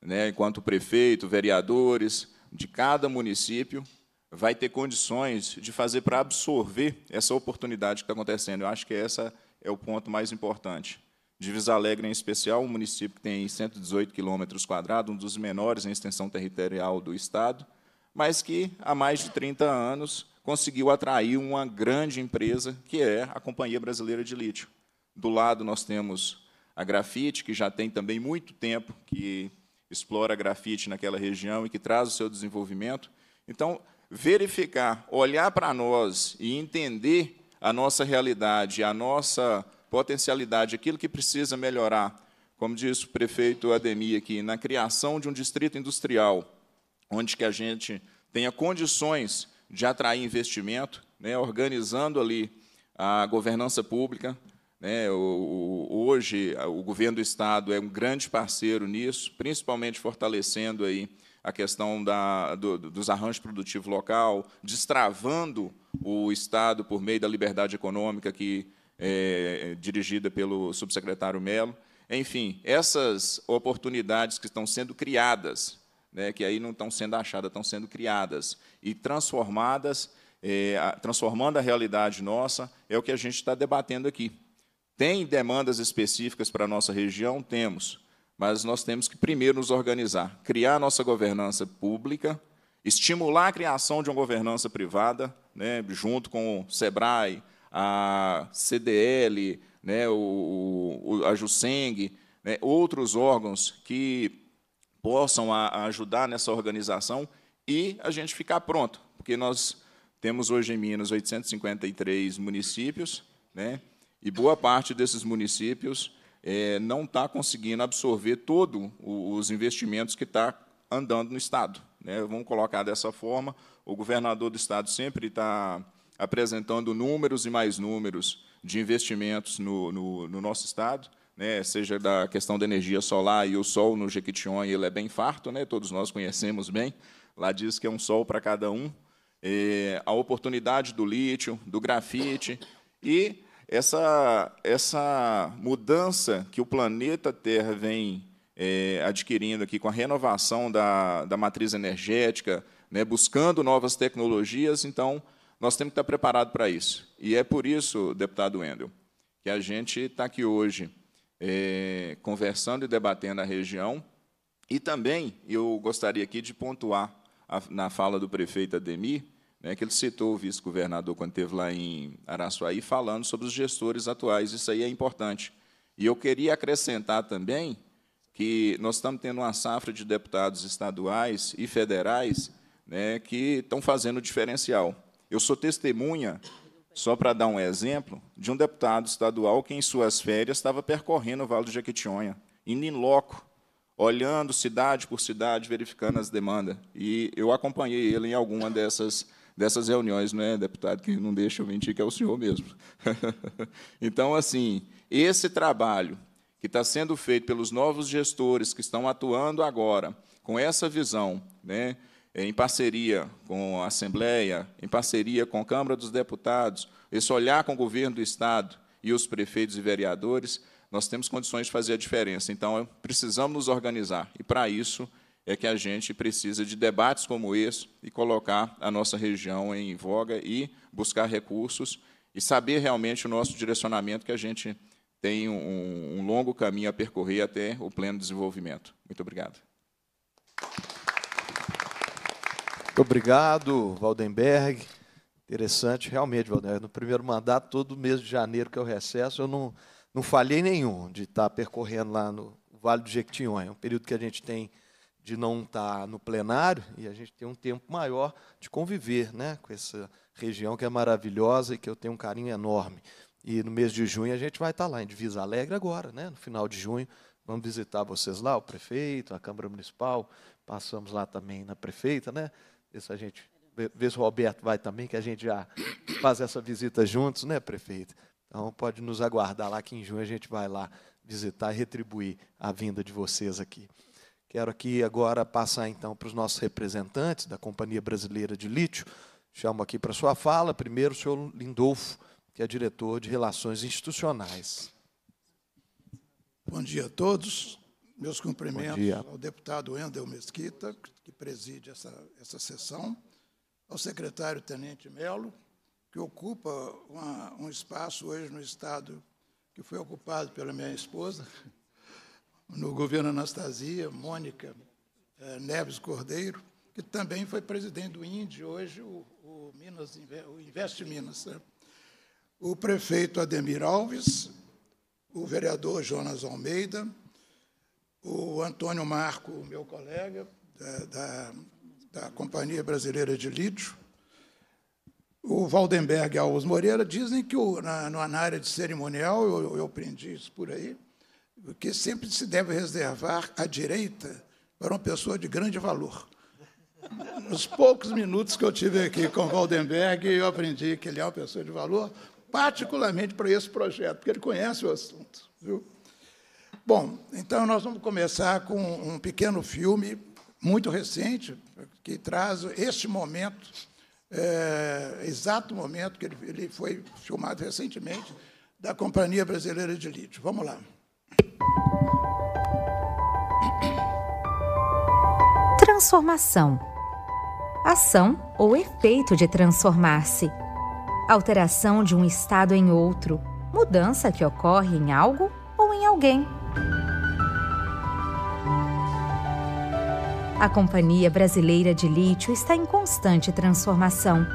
né, enquanto prefeito, vereadores, de cada município vai ter condições de fazer para absorver essa oportunidade que está acontecendo. Eu acho que esse é o ponto mais importante. Divisa Alegre, em especial, um município que tem 118 quilômetros quadrados, um dos menores em extensão territorial do Estado, mas que, há mais de 30 anos, conseguiu atrair uma grande empresa, que é a Companhia Brasileira de Lítio. Do lado, nós temos a Grafite, que já tem também muito tempo que explora grafite naquela região e que traz o seu desenvolvimento. Então, verificar, olhar para nós e entender a nossa realidade, a nossa potencialidade, aquilo que precisa melhorar. Como disse o prefeito Ademir aqui, na criação de um distrito industrial, onde que a gente tenha condições de atrair investimento, né, organizando ali a governança pública, né? O, o, hoje, o governo do Estado é um grande parceiro nisso, principalmente fortalecendo aí a questão da, do, dos arranjos produtivos local, destravando o Estado por meio da liberdade econômica que é, é dirigida pelo subsecretário Mello, Enfim, essas oportunidades que estão sendo criadas, né, que aí não estão sendo achadas, estão sendo criadas e transformadas, é, transformando a realidade nossa, é o que a gente está debatendo aqui. Tem demandas específicas para a nossa região? Temos. Mas nós temos que primeiro nos organizar, criar nossa governança pública, estimular a criação de uma governança privada, né, junto com o SEBRAE, a CDL, né, o, o, a JUSENG, né, outros órgãos que possam a, ajudar nessa organização e a gente ficar pronto, porque nós temos hoje em Minas 853 municípios, né, e boa parte desses municípios é, não está conseguindo absorver todos os investimentos que está andando no Estado. Né? Vamos colocar dessa forma, o governador do Estado sempre está apresentando números e mais números de investimentos no, no, no nosso Estado, né? seja da questão da energia solar e o sol no Jequitinhonha, ele é bem farto, né? todos nós conhecemos bem, lá diz que é um sol para cada um, é, a oportunidade do lítio, do grafite, e essa, essa mudança que o planeta Terra vem é, adquirindo aqui com a renovação da, da matriz energética, né, buscando novas tecnologias, então nós temos que estar preparados para isso. E é por isso, deputado Wendel, que a gente está aqui hoje é, conversando e debatendo a região. E também eu gostaria aqui de pontuar a, na fala do prefeito Ademir né, que ele citou o vice-governador quando esteve lá em Araçuaí, falando sobre os gestores atuais. Isso aí é importante. E eu queria acrescentar também que nós estamos tendo uma safra de deputados estaduais e federais né, que estão fazendo diferencial. Eu sou testemunha, só para dar um exemplo, de um deputado estadual que, em suas férias, estava percorrendo o Vale do Jequitinhonha, indo em loco, olhando cidade por cidade, verificando as demandas. E eu acompanhei ele em alguma dessas dessas reuniões, né, deputado, que não deixa eu mentir, que é o senhor mesmo. então, assim, esse trabalho que está sendo feito pelos novos gestores que estão atuando agora, com essa visão, né, em parceria com a Assembleia, em parceria com a Câmara dos Deputados, esse olhar com o governo do Estado e os prefeitos e vereadores, nós temos condições de fazer a diferença. Então, precisamos nos organizar. E, para isso, é que a gente precisa de debates como esse e colocar a nossa região em voga e buscar recursos e saber realmente o nosso direcionamento, que a gente tem um, um longo caminho a percorrer até o pleno desenvolvimento. Muito obrigado. Muito obrigado, Waldenberg. Interessante, realmente, Waldenberg. No primeiro mandato, todo mês de janeiro que eu é recesso, eu não, não falhei nenhum de estar percorrendo lá no Vale do Jequitinhonha, um período que a gente tem de não estar tá no plenário e a gente ter um tempo maior de conviver né, com essa região que é maravilhosa e que eu tenho um carinho enorme. E no mês de junho a gente vai estar tá lá em Divisa Alegre agora, né, no final de junho. Vamos visitar vocês lá, o prefeito, a Câmara Municipal. Passamos lá também na prefeita, né? Vê se a gente, vê se o Roberto vai também, que a gente já faz essa visita juntos, né, prefeito? Então pode nos aguardar lá que em junho a gente vai lá visitar e retribuir a vinda de vocês aqui. Quero aqui agora passar então para os nossos representantes da Companhia Brasileira de Lítio. Chamo aqui para sua fala, primeiro o senhor Lindolfo, que é diretor de Relações Institucionais. Bom dia a todos. Meus cumprimentos ao deputado Endel Mesquita, que preside essa, essa sessão, ao secretário Tenente Melo, que ocupa uma, um espaço hoje no Estado que foi ocupado pela minha esposa, no governo Anastasia, Mônica eh, Neves Cordeiro, que também foi presidente do INDE, hoje o, o, Minas, o Investe Minas. Né? O prefeito Ademir Alves, o vereador Jonas Almeida, o Antônio Marco, meu colega da, da, da Companhia Brasileira de Lítio, o Valdemberg Alves Moreira, dizem que o, na, na área de cerimonial, eu, eu aprendi isso por aí, porque sempre se deve reservar a direita para uma pessoa de grande valor. Nos poucos minutos que eu tive aqui com o Waldenberg, eu aprendi que ele é uma pessoa de valor, particularmente para esse projeto, porque ele conhece o assunto. Viu? Bom, então nós vamos começar com um pequeno filme muito recente, que traz este momento, é, exato momento que ele, ele foi filmado recentemente, da Companhia Brasileira de Lítio. Vamos lá. Transformação: ação ou efeito de transformar-se. Alteração de um estado em outro, mudança que ocorre em algo ou em alguém. A Companhia Brasileira de Lítio está em constante transformação.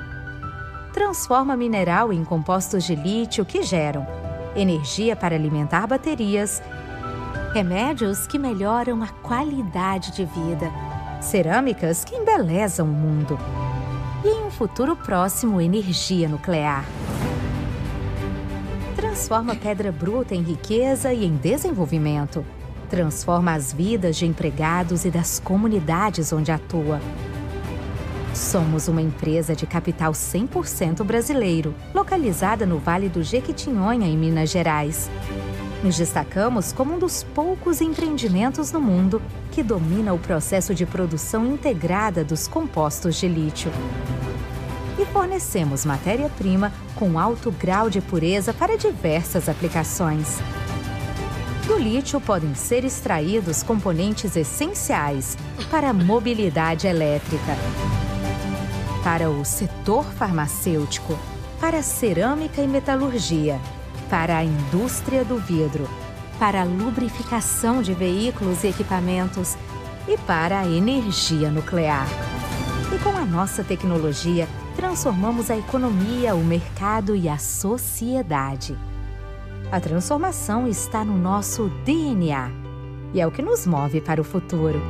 Transforma mineral em compostos de lítio que geram energia para alimentar baterias, remédios que melhoram a qualidade de vida, cerâmicas que embelezam o mundo e, em um futuro próximo, energia nuclear. Transforma pedra bruta em riqueza e em desenvolvimento. Transforma as vidas de empregados e das comunidades onde atua Somos uma empresa de capital 100% brasileiro, localizada no Vale do Jequitinhonha, em Minas Gerais. Nos destacamos como um dos poucos empreendimentos no mundo que domina o processo de produção integrada dos compostos de lítio. E fornecemos matéria-prima com alto grau de pureza para diversas aplicações. Do lítio podem ser extraídos componentes essenciais para a mobilidade elétrica para o setor farmacêutico, para a cerâmica e metalurgia, para a indústria do vidro, para a lubrificação de veículos e equipamentos e para a energia nuclear. E com a nossa tecnologia, transformamos a economia, o mercado e a sociedade. A transformação está no nosso DNA e é o que nos move para o futuro.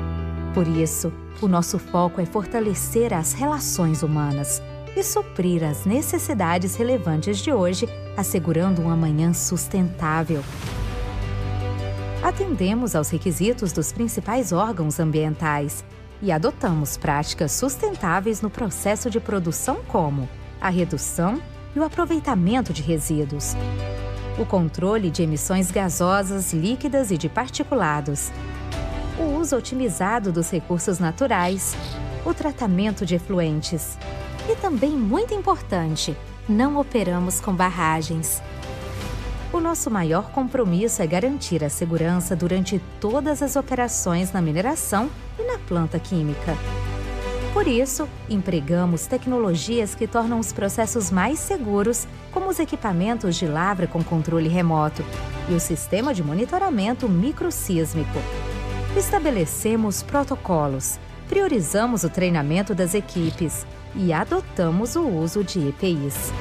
Por isso, o nosso foco é fortalecer as relações humanas e suprir as necessidades relevantes de hoje, assegurando um amanhã sustentável. Atendemos aos requisitos dos principais órgãos ambientais e adotamos práticas sustentáveis no processo de produção, como a redução e o aproveitamento de resíduos, o controle de emissões gasosas, líquidas e de particulados o uso otimizado dos recursos naturais, o tratamento de efluentes. E também muito importante, não operamos com barragens. O nosso maior compromisso é garantir a segurança durante todas as operações na mineração e na planta química. Por isso, empregamos tecnologias que tornam os processos mais seguros, como os equipamentos de lavra com controle remoto e o sistema de monitoramento microsísmico. Estabelecemos protocolos, priorizamos o treinamento das equipes e adotamos o uso de EPIs.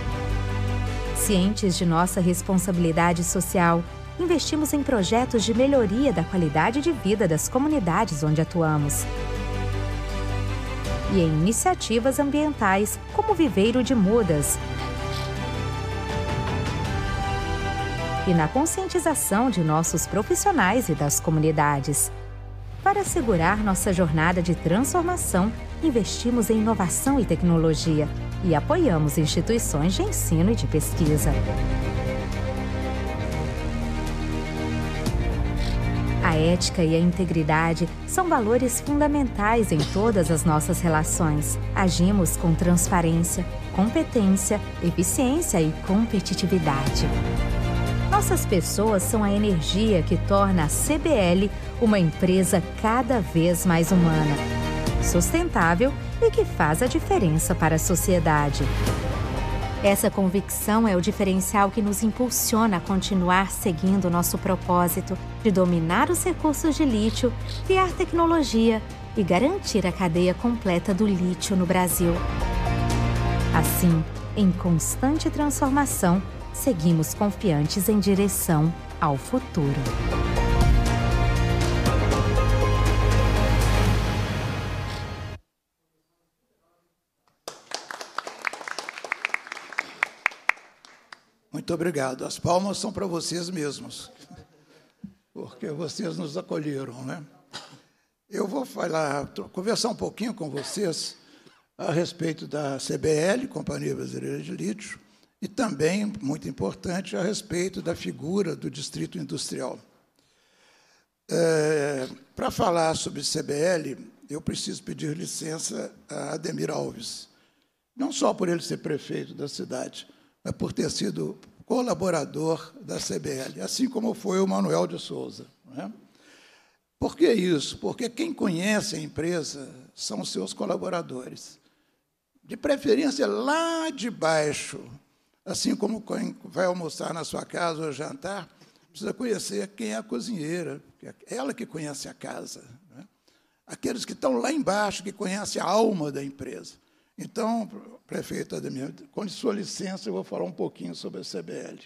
Cientes de nossa responsabilidade social, investimos em projetos de melhoria da qualidade de vida das comunidades onde atuamos. E em iniciativas ambientais, como o Viveiro de Mudas. E na conscientização de nossos profissionais e das comunidades. Para assegurar nossa jornada de transformação, investimos em inovação e tecnologia e apoiamos instituições de ensino e de pesquisa. A ética e a integridade são valores fundamentais em todas as nossas relações. Agimos com transparência, competência, eficiência e competitividade. Nossas pessoas são a energia que torna a CBL uma empresa cada vez mais humana, sustentável e que faz a diferença para a sociedade. Essa convicção é o diferencial que nos impulsiona a continuar seguindo nosso propósito de dominar os recursos de lítio, criar tecnologia e garantir a cadeia completa do lítio no Brasil. Assim, em constante transformação, seguimos confiantes em direção ao futuro. Muito obrigado. As palmas são para vocês mesmos, porque vocês nos acolheram, né? Eu vou falar, conversar um pouquinho com vocês a respeito da CBL, Companhia Brasileira de Lítio, e também, muito importante, a respeito da figura do distrito industrial. É, Para falar sobre CBL, eu preciso pedir licença a Ademir Alves, não só por ele ser prefeito da cidade, mas por ter sido colaborador da CBL, assim como foi o Manuel de Souza. Né? Por que isso? Porque quem conhece a empresa são seus colaboradores. De preferência lá de baixo, Assim como quem vai almoçar na sua casa ou jantar, precisa conhecer quem é a cozinheira, é ela que conhece a casa. Né? Aqueles que estão lá embaixo, que conhecem a alma da empresa. Então, prefeito Ademir, com sua licença, eu vou falar um pouquinho sobre a CBL.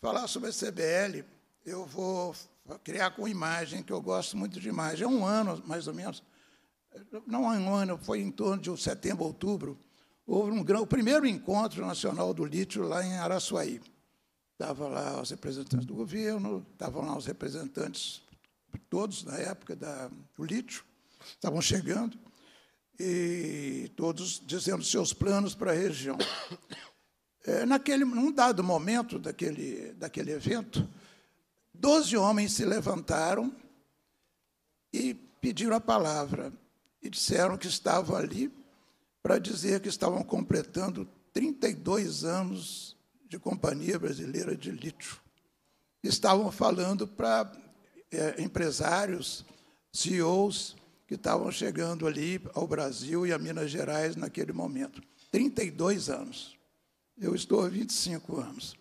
Falar sobre a CBL, eu vou criar com imagem, que eu gosto muito de imagem. É um ano, mais ou menos, não é um ano, foi em torno de setembro, outubro, houve um, o primeiro encontro nacional do lítio lá em Araçuaí. Estavam lá os representantes do governo, estavam lá os representantes, todos na época da, do lítio, estavam chegando, e todos dizendo seus planos para a região. É, naquele, num dado momento daquele, daquele evento, doze homens se levantaram e pediram a palavra, e disseram que estavam ali para dizer que estavam completando 32 anos de Companhia Brasileira de Lítio. Estavam falando para é, empresários, CEOs, que estavam chegando ali ao Brasil e a Minas Gerais naquele momento. 32 anos. Eu estou há 25 anos.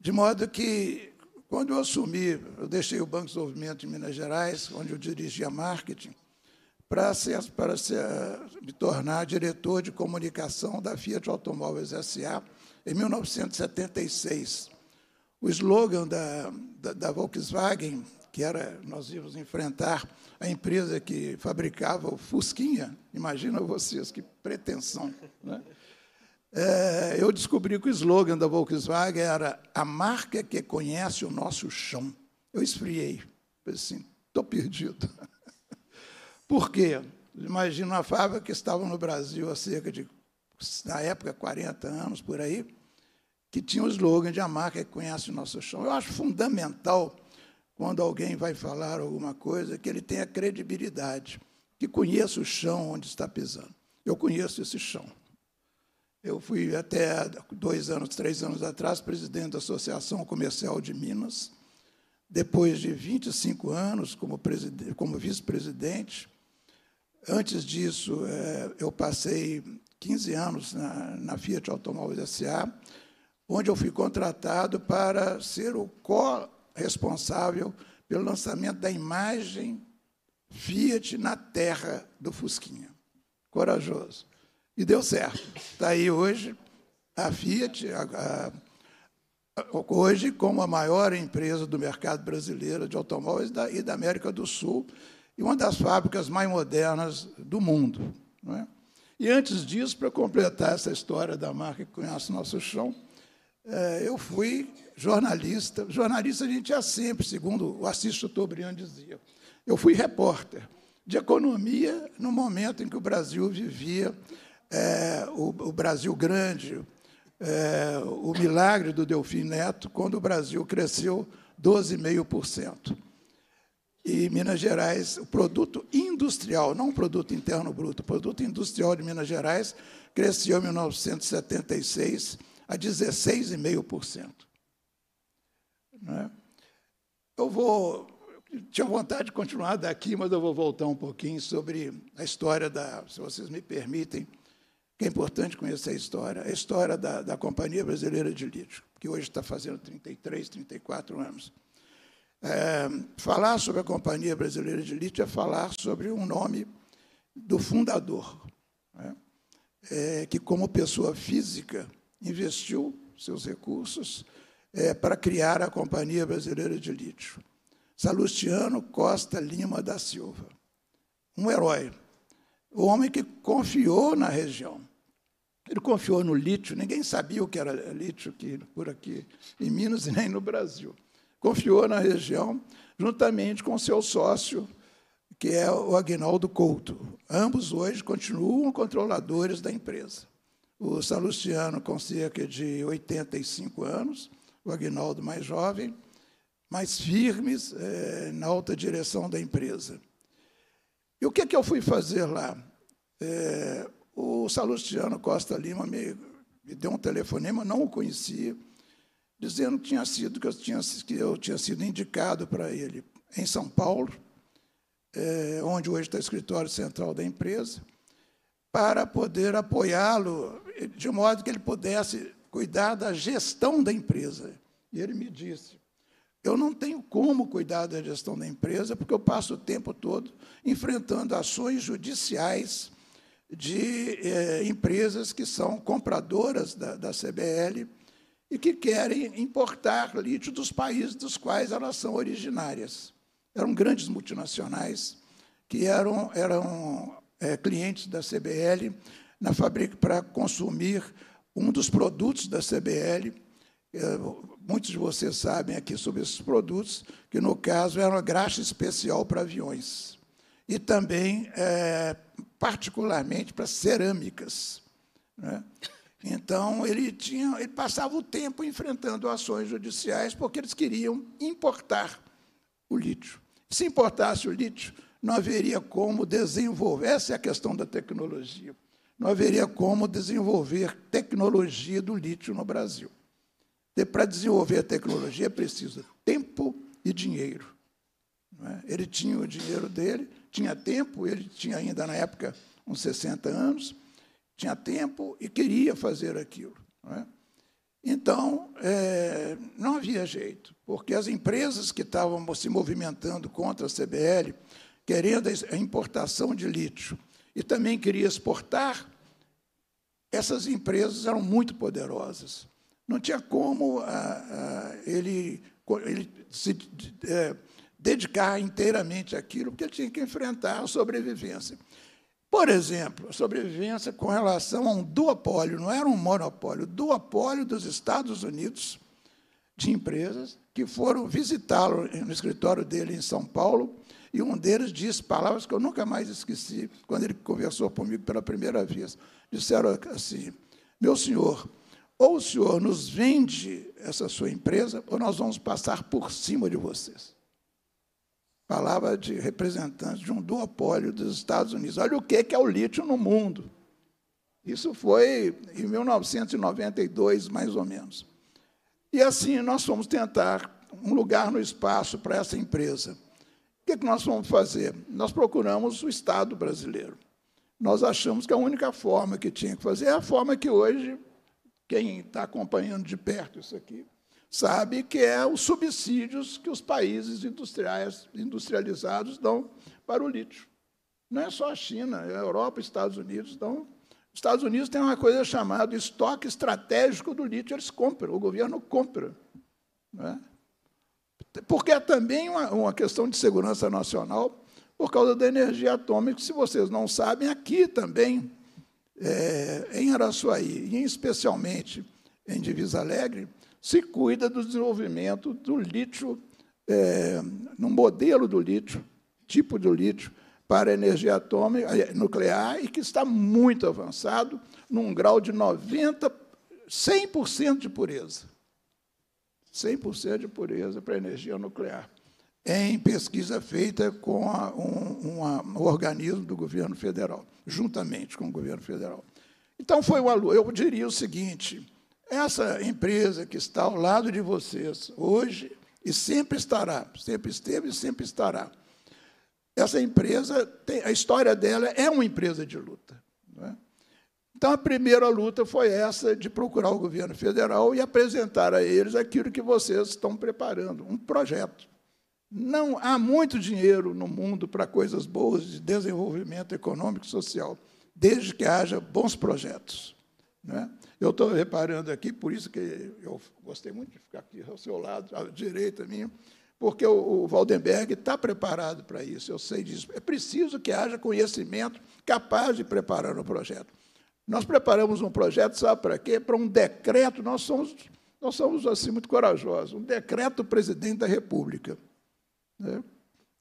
De modo que, quando eu assumi, eu deixei o Banco de Desenvolvimento em Minas Gerais, onde eu dirigia marketing, para, ser, ser, me tornar diretor de comunicação da Fiat Automóveis SA em 1976. O slogan da, da, da Volkswagen, que era nós íamos enfrentar a empresa que fabricava o Fusquinha, imagina vocês, que pretensão. Né? É, eu descobri que o slogan da Volkswagen era a marca que conhece o nosso chão. Eu esfriei, pensei assim, estou perdido. Por quê? Imagina uma fábrica que estava no Brasil há cerca de, na época, 40 anos por aí, que tinha o slogan de a marca que é conhece o nosso chão. Eu acho fundamental, quando alguém vai falar alguma coisa, que ele tenha credibilidade, que conheça o chão onde está pisando. Eu conheço esse chão. Eu fui até dois anos, três anos atrás, presidente da Associação Comercial de Minas. Depois de 25 anos como, como vice-presidente, Antes disso, é, eu passei 15 anos na, na Fiat Automóveis S.A., onde eu fui contratado para ser o co-responsável pelo lançamento da imagem Fiat na terra do Fusquinha. Corajoso. E deu certo. Está aí hoje a Fiat, a, a, hoje como a maior empresa do mercado brasileiro de automóveis da, e da América do Sul, e uma das fábricas mais modernas do mundo. É? E antes disso, para completar essa história da marca que conhece o nosso chão, eh, eu fui jornalista. Jornalista a gente é sempre, segundo o Assis Chateaubriand dizia. Eu fui repórter de economia no momento em que o Brasil vivia é, o, o, Brasil grande, é, o milagre do Delfim Neto, quando o Brasil cresceu 12,5% e Minas Gerais, o produto industrial, não o produto interno bruto, o produto industrial de Minas Gerais cresceu em 1976 a 16,5%. Né? Eu vou. Tinha vontade de continuar daqui, mas eu vou voltar um pouquinho sobre a história da, se vocês me permitem, que é importante conhecer a história, a história da, da Companhia Brasileira de Lítio, que hoje está fazendo 33, 34 anos. É, falar sobre a Companhia Brasileira de Lítio é falar sobre o um nome do fundador, né? é, que, como pessoa física, investiu seus recursos é, para criar a Companhia Brasileira de Lítio. Salustiano Costa Lima da Silva, um herói, o homem que confiou na região. Ele confiou no lítio, ninguém sabia o que era lítio aqui, por aqui, em Minas e nem no Brasil confiou na região, juntamente com seu sócio, que é o Agnaldo Couto. Ambos hoje continuam controladores da empresa. O Salustiano com cerca de 85 anos, o Agnaldo mais jovem, mais firmes é, na alta direção da empresa. E o que, é que eu fui fazer lá? É, o Salustiano Costa Lima me, me deu um telefonema, não o conhecia, dizendo que tinha sido que eu tinha, que eu tinha sido indicado para ele em São Paulo, é, onde hoje está o escritório central da empresa, para poder apoiá-lo de modo que ele pudesse cuidar da gestão da empresa. E ele me disse: eu não tenho como cuidar da gestão da empresa, porque eu passo o tempo todo enfrentando ações judiciais de eh, empresas que são compradoras da, da CBL e que querem importar lítio dos países dos quais elas são originárias. Eram grandes multinacionais que eram, eram é, clientes da CBL na fábrica para consumir um dos produtos da CBL. É, muitos de vocês sabem aqui sobre esses produtos, que no caso era uma graxa especial para aviões e também, é, particularmente, para cerâmicas. Né? Então, ele, tinha, ele passava o tempo enfrentando ações judiciais porque eles queriam importar o lítio. Se importasse o lítio, não haveria como desenvolver. Essa é a questão da tecnologia. Não haveria como desenvolver tecnologia do lítio no Brasil. Para desenvolver a tecnologia, precisa tempo e dinheiro. É? Ele tinha o dinheiro dele, tinha tempo, ele tinha ainda, na época, uns 60 anos tinha tempo e queria fazer aquilo. É? Então, é, não havia jeito, porque as empresas que estavam se movimentando contra a CBL, querendo a importação de lítio e também queria exportar, essas empresas eram muito poderosas. Não tinha como a, ah, a, ah, ele, ele, se é, dedicar inteiramente àquilo, porque ele tinha que enfrentar a sobrevivência. Por exemplo, a sobrevivência com relação a um duopólio, não era um monopólio, duopólio dos Estados Unidos de empresas que foram visitá-lo no escritório dele em São Paulo, e um deles disse palavras que eu nunca mais esqueci quando ele conversou comigo pela primeira vez. Disseram assim: Meu senhor, ou o senhor nos vende essa sua empresa, ou nós vamos passar por cima de vocês. Palavra de representante de um duopólio dos Estados Unidos. Olha o que é o lítio no mundo. Isso foi em 1992, mais ou menos. E assim nós fomos tentar um lugar no espaço para essa empresa. O que, é que nós fomos fazer? Nós procuramos o Estado brasileiro. Nós achamos que a única forma que tinha que fazer é a forma que hoje, quem está acompanhando de perto isso aqui, sabe que é os subsídios que os países industrializados dão para o lítio. Não é só a China, é a Europa Estados Unidos dão. Então, os Estados Unidos têm uma coisa chamada estoque estratégico do lítio, eles compram, o governo compra. Né? Porque é também uma, uma questão de segurança nacional por causa da energia atômica, se vocês não sabem, aqui também, é, em Araçuaí, e especialmente em Divisa Alegre, se cuida do desenvolvimento do lítio, é, no modelo do lítio, tipo do lítio, para energia atômica, é, nuclear, e que está muito avançado, num grau de 90, 100% de pureza. 100% de pureza para energia nuclear. Em pesquisa feita com a, um, uma, um organismo do governo federal, juntamente com o governo federal. Então, foi uma, eu diria o seguinte: essa empresa que está ao lado de vocês hoje e sempre estará, sempre esteve e sempre estará. Essa empresa, tem, a história dela é uma empresa de luta. É? Então, a primeira luta foi essa de procurar o governo federal e apresentar a eles aquilo que vocês estão preparando, um projeto. Não há muito dinheiro no mundo para coisas boas de desenvolvimento econômico e social, desde que haja bons projetos. Não é? Eu estou reparando aqui, por isso que eu gostei muito de ficar aqui ao seu lado, à direita minha, porque o, o Waldenberg está preparado para isso, eu sei disso. É preciso que haja conhecimento capaz de preparar um projeto. Nós preparamos um projeto, sabe para quê? Para um decreto, nós somos, nós somos assim muito corajosos, um decreto do presidente da República. Né?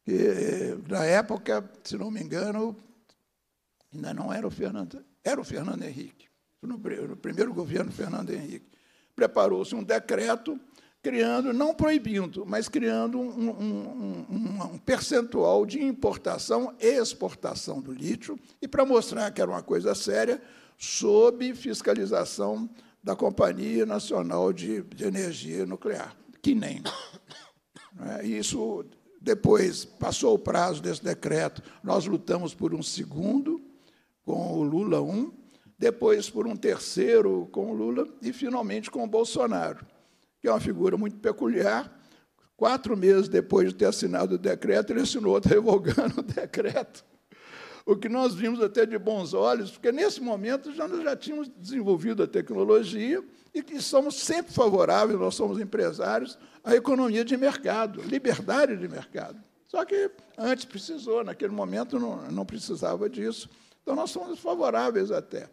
E, eh, na época, se não me engano, ainda não era o Fernando, era o Fernando Henrique no, no primeiro governo Fernando Henrique, preparou-se um decreto criando, não proibindo, mas criando um, um, um, um, percentual de importação e exportação do lítio, e para mostrar que era uma coisa séria, sob fiscalização da Companhia Nacional de, de Energia Nuclear, que nem. É? Isso, depois, passou o prazo desse decreto, nós lutamos por um segundo, com o Lula 1, depois por um terceiro com o Lula e finalmente com o Bolsonaro, que é uma figura muito peculiar. Quatro meses depois de ter assinado o decreto, ele assinou revogando o decreto. O que nós vimos até de bons olhos, porque nesse momento já nós já tínhamos desenvolvido a tecnologia e que somos sempre favoráveis, nós somos empresários, à economia de mercado, liberdade de mercado. Só que antes precisou, naquele momento não, não precisava disso. Então nós somos favoráveis até.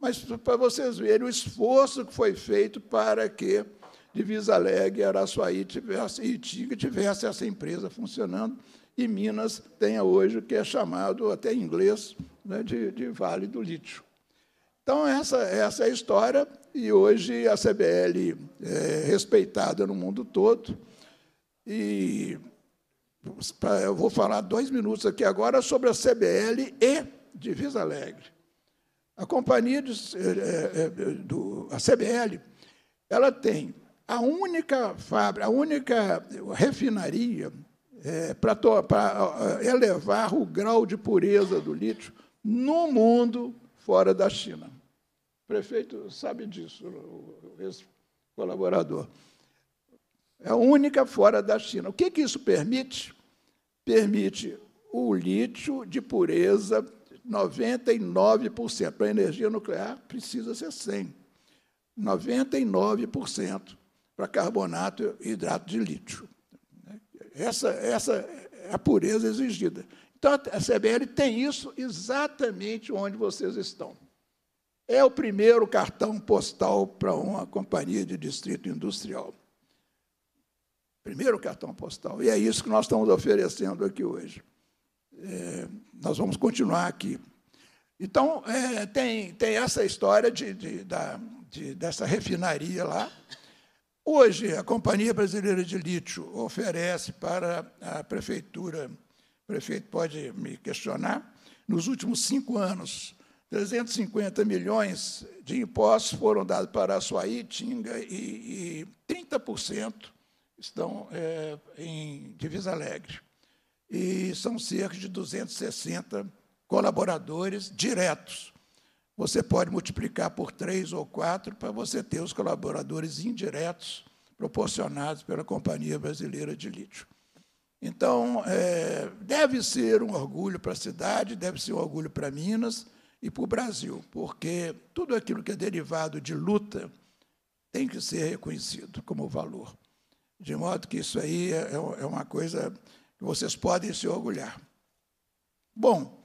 Mas para vocês verem o esforço que foi feito para que Divisa Alegre, Araçuaí tivesse, e Itinga tivesse essa empresa funcionando e Minas tenha hoje o que é chamado, até em inglês, né, de, de Vale do Lítio. Então, essa, essa é a história, e hoje a CBL é respeitada no mundo todo. E eu vou falar dois minutos aqui agora sobre a CBL e Divisa Alegre. A companhia do, eh, eh, eh, do a CBL, ela tem a única fábrica, a única refinaria é, para elevar o grau de pureza do lítio no mundo fora da China. O prefeito sabe disso, esse colaborador. É a única fora da China. O que, que isso permite? Permite o lítio de pureza 99%. Para a energia nuclear precisa ser 100. 99% para carbonato e hidrato de lítio. Essa, essa é a pureza exigida. Então, a CBL tem isso exatamente onde vocês estão. É o primeiro cartão postal para uma companhia de distrito industrial. Primeiro cartão postal. E é isso que nós estamos oferecendo aqui hoje é, nós vamos continuar aqui. Então, é, tem, tem essa história de, de, da, de, dessa refinaria lá. Hoje, a Companhia Brasileira de Lítio oferece para a Prefeitura, o prefeito pode me questionar, nos últimos cinco anos, 350 milhões de impostos foram dados para Açuaí, Tinga e, e 30% estão é, em Divisa Alegre e são cerca de 260 colaboradores diretos. Você pode multiplicar por três ou quatro para você ter os colaboradores indiretos proporcionados pela Companhia Brasileira de Lítio. Então, é, deve ser um orgulho para a cidade, deve ser um orgulho para Minas e para o Brasil, porque tudo aquilo que é derivado de luta tem que ser reconhecido como valor. De modo que isso aí é, é uma coisa vocês podem se orgulhar. Bom,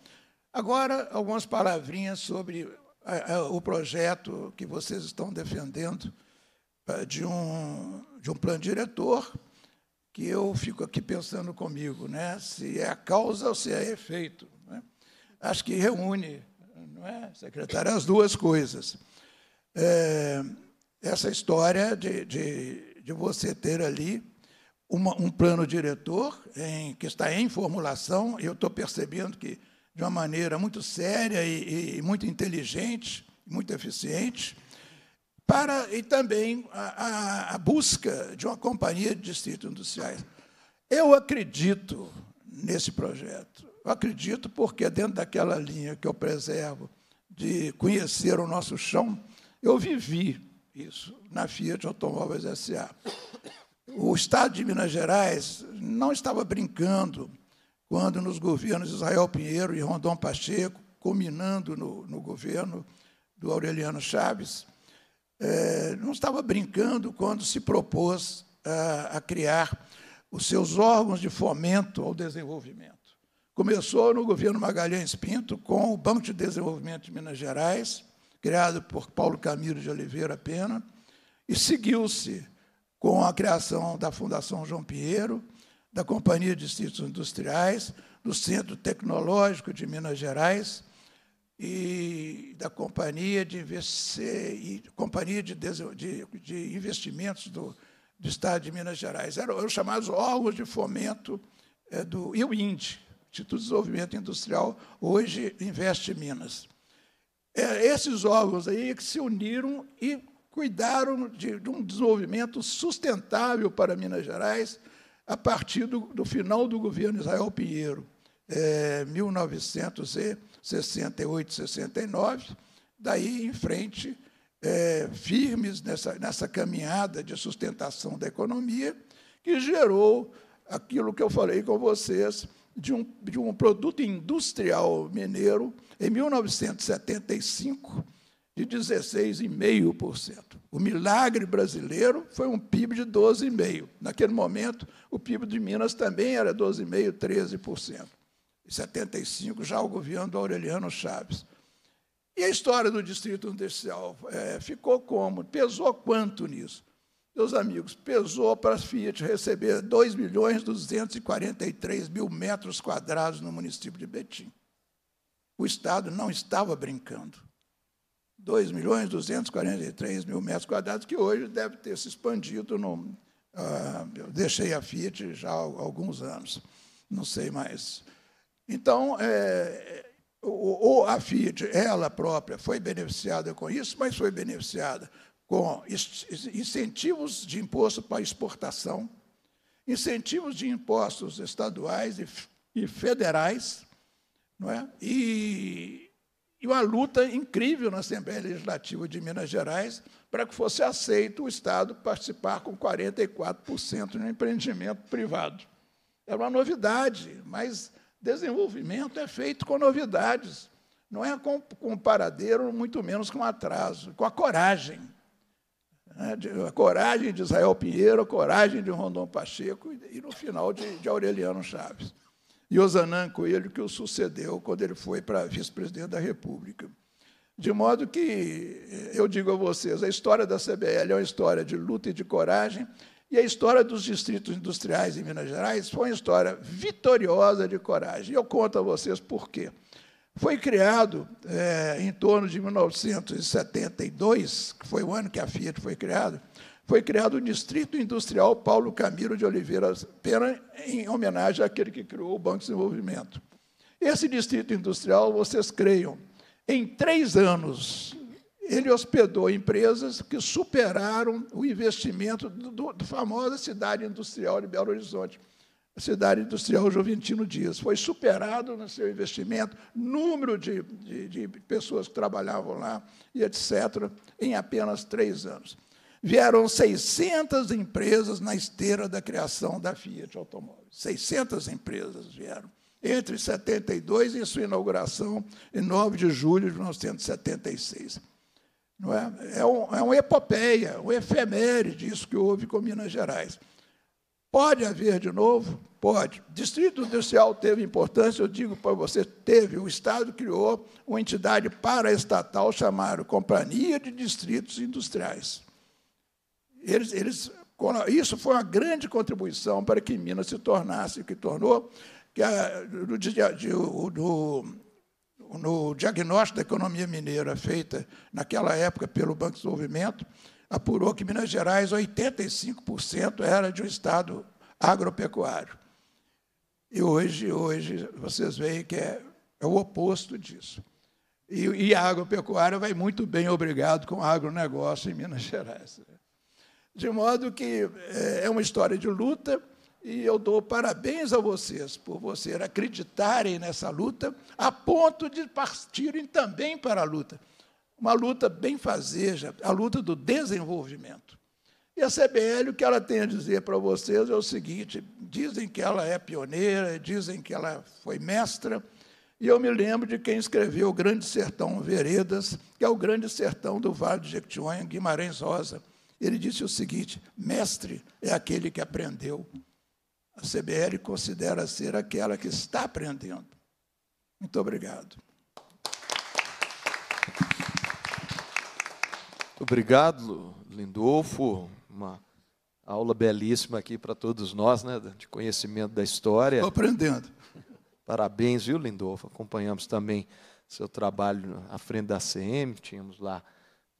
agora algumas palavrinhas sobre é, é, o projeto que vocês estão defendendo é, de um, de um plano diretor, que eu fico aqui pensando comigo, né? se é a causa ou se é efeito. Né? Acho que reúne, não é, secretário, as duas coisas. É, essa história de, de, de você ter ali uma, um plano diretor em, que está em formulação. Eu estou percebendo que, de uma maneira muito séria e, e muito inteligente, muito eficiente, para e também a, a, a busca de uma companhia de distritos industriais. Eu acredito nesse projeto. Eu acredito porque, dentro daquela linha que eu preservo de conhecer o nosso chão, eu vivi isso na Fiat Automóveis SA. O Estado de Minas Gerais não estava brincando quando, nos governos Israel Pinheiro e Rondon Pacheco, culminando no, no governo do Aureliano Chaves, é, não estava brincando quando se propôs a, é, a criar os seus órgãos de fomento ao desenvolvimento. Começou no governo Magalhães Pinto com o Banco de Desenvolvimento de Minas Gerais, criado por Paulo Camilo de Oliveira Pena, e seguiu-se com a criação da Fundação João Pinheiro, da Companhia de Distritos Industriais, do Centro Tecnológico de Minas Gerais e da Companhia de, VC, Companhia de, de, de Investimentos do, do, Estado de Minas Gerais. Eram, os chamados órgãos de fomento é, do e Instituto de Desenvolvimento Industrial, hoje Investe Minas. É, esses órgãos aí é que se uniram e cuidaram de, de um desenvolvimento sustentável para Minas Gerais a partir do, do final do governo Israel Pinheiro, é, 1968, 69. Daí em frente, é, firmes nessa, nessa caminhada de sustentação da economia, que gerou aquilo que eu falei com vocês de um, de um produto industrial mineiro. Em 1975, de 16,5%. O milagre brasileiro foi um PIB de 12,5%. Naquele momento, o PIB de Minas também era 12,5%, 13%. Em 75, já o governo do Aureliano Chaves. E a história do Distrito Industrial é, ficou como? Pesou quanto nisso? Meus amigos, pesou para a Fiat receber 2 milhões 243 mil metros quadrados no município de Betim. O Estado não estava brincando. 2 milhões 243 mil metros quadrados, que hoje deve ter se expandido. No, ah, eu deixei a Fiat já há alguns anos, não sei mais. Então, é, ou a Fiat, ela própria, foi beneficiada com isso, mas foi beneficiada com incentivos de imposto para exportação, incentivos de impostos estaduais e, e federais, não é? e e uma luta incrível na Assembleia Legislativa de Minas Gerais para que fosse aceito o Estado participar com 44% no empreendimento privado. Era uma novidade, mas desenvolvimento é feito com novidades, não é com, com paradeiro, muito menos com atraso, com a coragem. Né? A coragem de Israel Pinheiro, a coragem de Rondon Pacheco e, no final, de, de Aureliano Chaves e Osanã Coelho, que o sucedeu quando ele foi para vice-presidente da República. De modo que, eh, eu digo a vocês, a história da CBL é uma história de luta e de coragem, e a história dos distritos industriais em Minas Gerais foi uma história vitoriosa de coragem. e Eu conto a vocês por quê. Foi criado é, em torno de 1972, que foi o ano que a Fiat foi criada, foi criado o Distrito Industrial Paulo Camilo de Oliveira Pena, em homenagem àquele que criou o Banco de Desenvolvimento. Esse Distrito Industrial, vocês creiam, em três anos, ele hospedou empresas que superaram o investimento da famosa cidade industrial de Belo Horizonte a cidade industrial Juventino Dias. Foi superado no seu investimento, número de, de, de, pessoas que trabalhavam lá e etc., em apenas três anos. Vieram 600 empresas na esteira da criação da Fiat Automóveis. 600 empresas vieram. Entre 72 e sua inauguração, em 9 de julho de 1976. Não é? É, um, é uma epopeia, um efeméride disso que houve com Minas Gerais. Pode haver de novo? Pode. Distrito Industrial teve importância, eu digo para você, teve. O Estado criou uma entidade paraestatal chamada Companhia de Distritos Industriais. Eles, eles, isso foi uma grande contribuição para que Minas se tornasse o que tornou, que a, do, do, no diagnóstico da economia mineira feita naquela época pelo Banco de Desenvolvimento, apurou que Minas Gerais, 85% era de um estado agropecuário. E hoje, hoje vocês veem que é, é o oposto disso. E, e, a agropecuária vai muito bem, obrigado, com o agronegócio em Minas Gerais. De modo que é, é uma história de luta, e eu dou parabéns a vocês por vocês acreditarem nessa luta, a ponto de partirem também para a luta uma luta bem fazeja, a luta do desenvolvimento. E a CBL, o que ela tem a dizer para vocês é o seguinte: dizem que ela é pioneira, dizem que ela foi mestra, e eu me lembro de quem escreveu O Grande Sertão Veredas, que é o Grande Sertão do Vale de Jequitinhonha, Guimarães Rosa. Ele disse o seguinte: mestre é aquele que aprendeu. A CBL considera ser aquela que está aprendendo. Muito obrigado. Obrigado, Lindolfo. Uma aula belíssima aqui para todos nós, né, de conhecimento da história. Estou aprendendo. Parabéns, viu, Lindolfo? Acompanhamos também seu trabalho à frente da CM. Tínhamos lá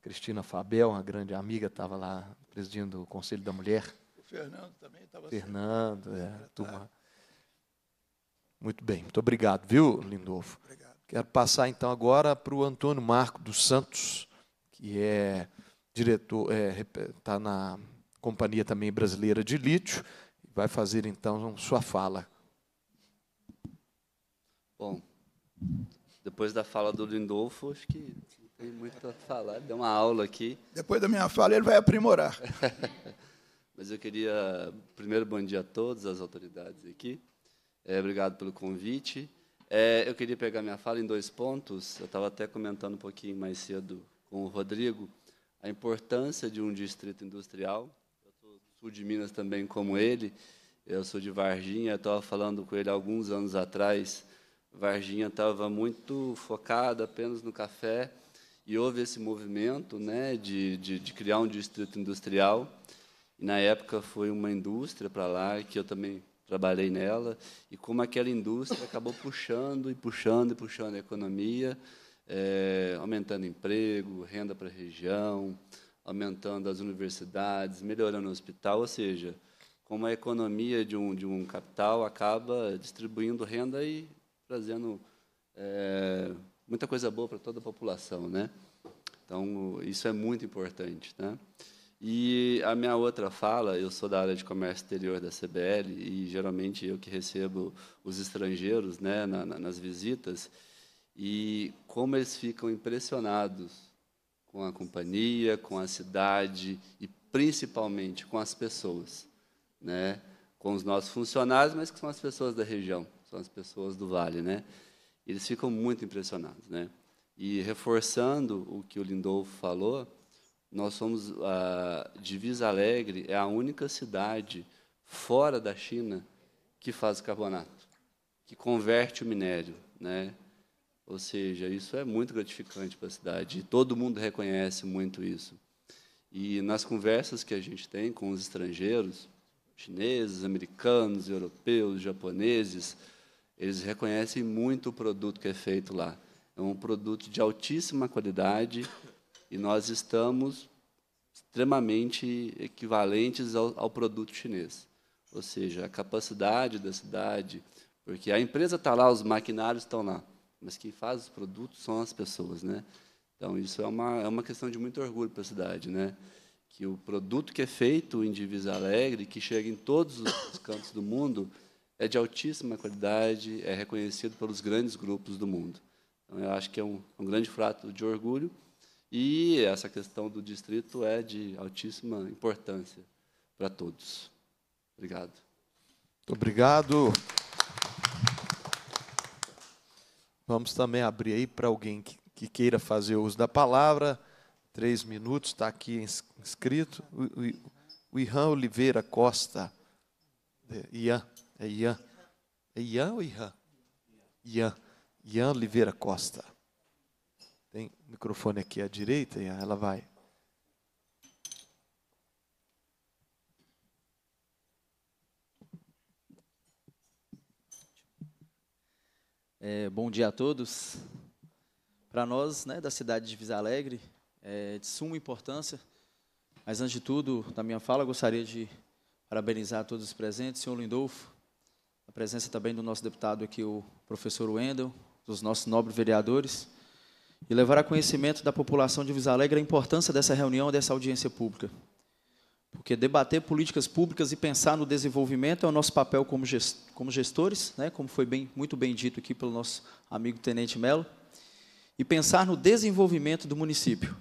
Cristina Fabel, uma grande amiga, estava lá presidindo o Conselho da Mulher. O Fernando também estava. Fernando, é, turma. Muito bem, muito obrigado, viu, Lindolfo? Obrigado. Quero passar então agora para o Antônio Marco dos Santos que é diretor, está é, tá na Companhia também Brasileira de Lítio, vai fazer então sua fala. Bom, depois da fala do Lindolfo, acho que não tem muito a falar, deu uma aula aqui. Depois da minha fala, ele vai aprimorar. Mas eu queria, primeiro, bom dia a todas as autoridades aqui. É, obrigado pelo convite. É, eu queria pegar minha fala em dois pontos. Eu estava até comentando um pouquinho mais cedo com o Rodrigo, a importância de um distrito industrial. Eu sou do sul de Minas também, como ele. Eu sou de Varginha, estava falando com ele alguns anos atrás. Varginha estava muito focada apenas no café e houve esse movimento né, de, de, de criar um distrito industrial. E, na época foi uma indústria para lá, que eu também trabalhei nela, e como aquela indústria acabou puxando e puxando e puxando a economia, é, aumentando emprego, renda para a região, aumentando as universidades, melhorando o hospital, ou seja, como a economia de um, de um capital acaba distribuindo renda e trazendo é, muita coisa boa para toda a população, né? Então, isso é muito importante, né? E a minha outra fala, eu sou da área de comércio exterior da CBL e geralmente eu que recebo os estrangeiros, né, na, na, nas visitas, e como eles ficam impressionados com a companhia, com a cidade e principalmente com as pessoas, né? Com os nossos funcionários, mas que são as pessoas da região, são as pessoas do Vale, né? Eles ficam muito impressionados, né? E reforçando o que o Lindolfo falou, nós somos a ah, Divisa Alegre é a única cidade fora da China que faz carbonato, que converte o minério, né? Ou seja, isso é muito gratificante para a cidade. E todo mundo reconhece muito isso. E nas conversas que a gente tem com os estrangeiros, chineses, americanos, europeus, japoneses, eles reconhecem muito o produto que é feito lá. É um produto de altíssima qualidade e nós estamos extremamente equivalentes ao, ao produto chinês. Ou seja, a capacidade da cidade, porque a empresa está lá, os maquinários estão lá mas quem faz os produtos são as pessoas, né? Então, isso é uma, é uma questão de muito orgulho para a cidade, né? Que o produto que é feito em Divisa Alegre, que chega em todos os cantos do mundo, é de altíssima qualidade, é reconhecido pelos grandes grupos do mundo. Então, eu acho que é um, um grande frato de orgulho e essa questão do distrito é de altíssima importância para todos. Obrigado. Muito obrigado. Vamos também abrir aí para alguém que, que, queira fazer uso da palavra. Três minutos, está aqui inscrito. O, o, Oliveira Costa. É, Ian, é Ian. É Ian ou Irã? Ian. Ian Oliveira Costa. Tem microfone aqui à direita, Ian, ela vai. É, bom dia a todos. Para nós, né, da cidade de Visa Alegre, é de suma importância. Mas, antes de tudo, da minha fala, gostaria de parabenizar todos os presentes, senhor Lindolfo, a presença também do nosso deputado aqui, o professor Wendel, dos nossos nobres vereadores, e levar a conhecimento da população de Visa Alegre a importância dessa reunião, dessa audiência pública. Porque debater políticas públicas e pensar no desenvolvimento é o nosso papel como, gest como gestores, né? como foi bem, muito bem dito aqui pelo nosso amigo Tenente Melo, e pensar no desenvolvimento do município.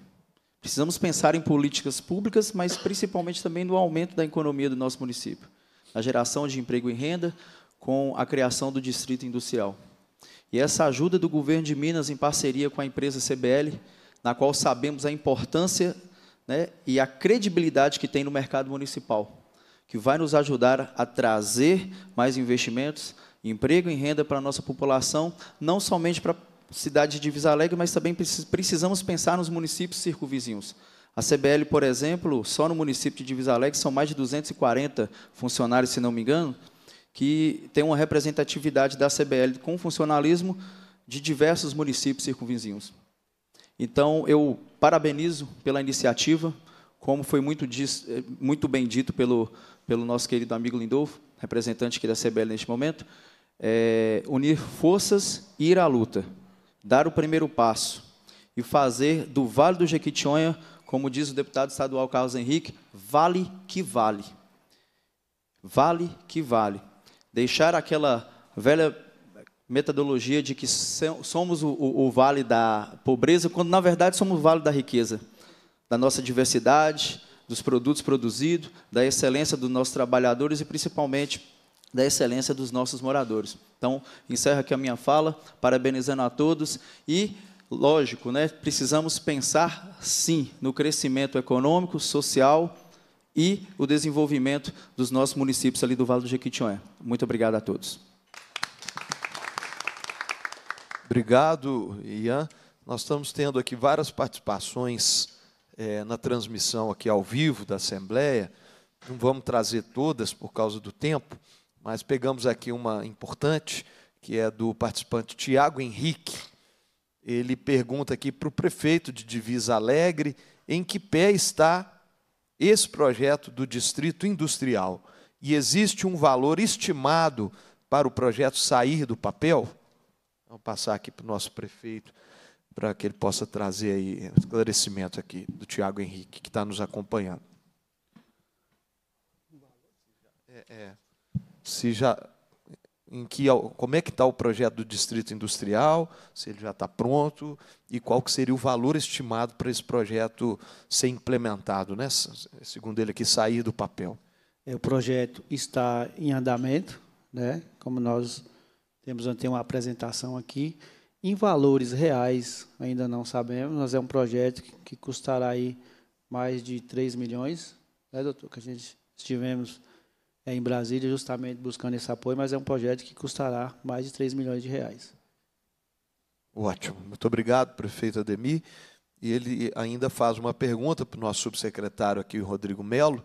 Precisamos pensar em políticas públicas, mas principalmente também no aumento da economia do nosso município, na geração de emprego e renda, com a criação do distrito industrial. E essa ajuda do governo de Minas, em parceria com a empresa CBL, na qual sabemos a importância né, e a credibilidade que tem no mercado municipal, que vai nos ajudar a trazer mais investimentos, emprego e renda para a nossa população, não somente para a cidade de Divisa Alegre, mas também precisamos pensar nos municípios circunvizinhos. A CBL, por exemplo, só no município de Divisa Alegre são mais de 240 funcionários, se não me engano, que tem uma representatividade da CBL com funcionalismo de diversos municípios circunvizinhos. Então, eu parabenizo pela iniciativa, como foi muito, diz, eh, muito bem dito pelo, pelo nosso querido amigo Lindolfo, representante aqui da CBL neste momento, é, unir forças e ir à luta, dar o primeiro passo e fazer do Vale do Jequitinhonha, como diz o deputado estadual Carlos Henrique, vale que vale. Vale que vale. Deixar aquela velha metodologia de que somos o, o, o, vale da pobreza, quando na verdade somos o vale da riqueza, da nossa diversidade, dos produtos produzidos, da excelência dos nossos trabalhadores e principalmente da excelência dos nossos moradores. Então, encerro aqui a minha fala, parabenizando a todos e lógico, né, precisamos pensar sim no crescimento econômico, social e o desenvolvimento dos nossos municípios ali do Vale do Jequitinhonha. Muito obrigado a todos. Obrigado, Ian. Nós estamos tendo aqui várias participações é, na transmissão aqui ao vivo da Assembleia. Não vamos trazer todas por causa do tempo, mas pegamos aqui uma importante, que é do participante Tiago Henrique. Ele pergunta aqui para o prefeito de Divisa Alegre em que pé está esse projeto do Distrito Industrial. E existe um valor estimado para o projeto sair do papel? Vamos passar aqui para o nosso prefeito, para que ele possa trazer aí esclarecimento aqui do Tiago Henrique, que está nos acompanhando. É, é, se já em que, como é que está o projeto do distrito industrial, se ele já está pronto, e qual que seria o valor estimado para esse projeto ser implementado, né? segundo ele aqui, sair do papel. É, o projeto está em andamento, né? como nós temos ontem uma apresentação aqui. Em valores reais, ainda não sabemos, mas é um projeto que custará aí mais de 3 milhões, né, doutor? Que a gente estivemos é, em Brasília justamente buscando esse apoio, mas é um projeto que custará mais de 3 milhões de reais. Ótimo. Muito obrigado, prefeito Ademir. E ele ainda faz uma pergunta para o nosso subsecretário aqui, Rodrigo Melo.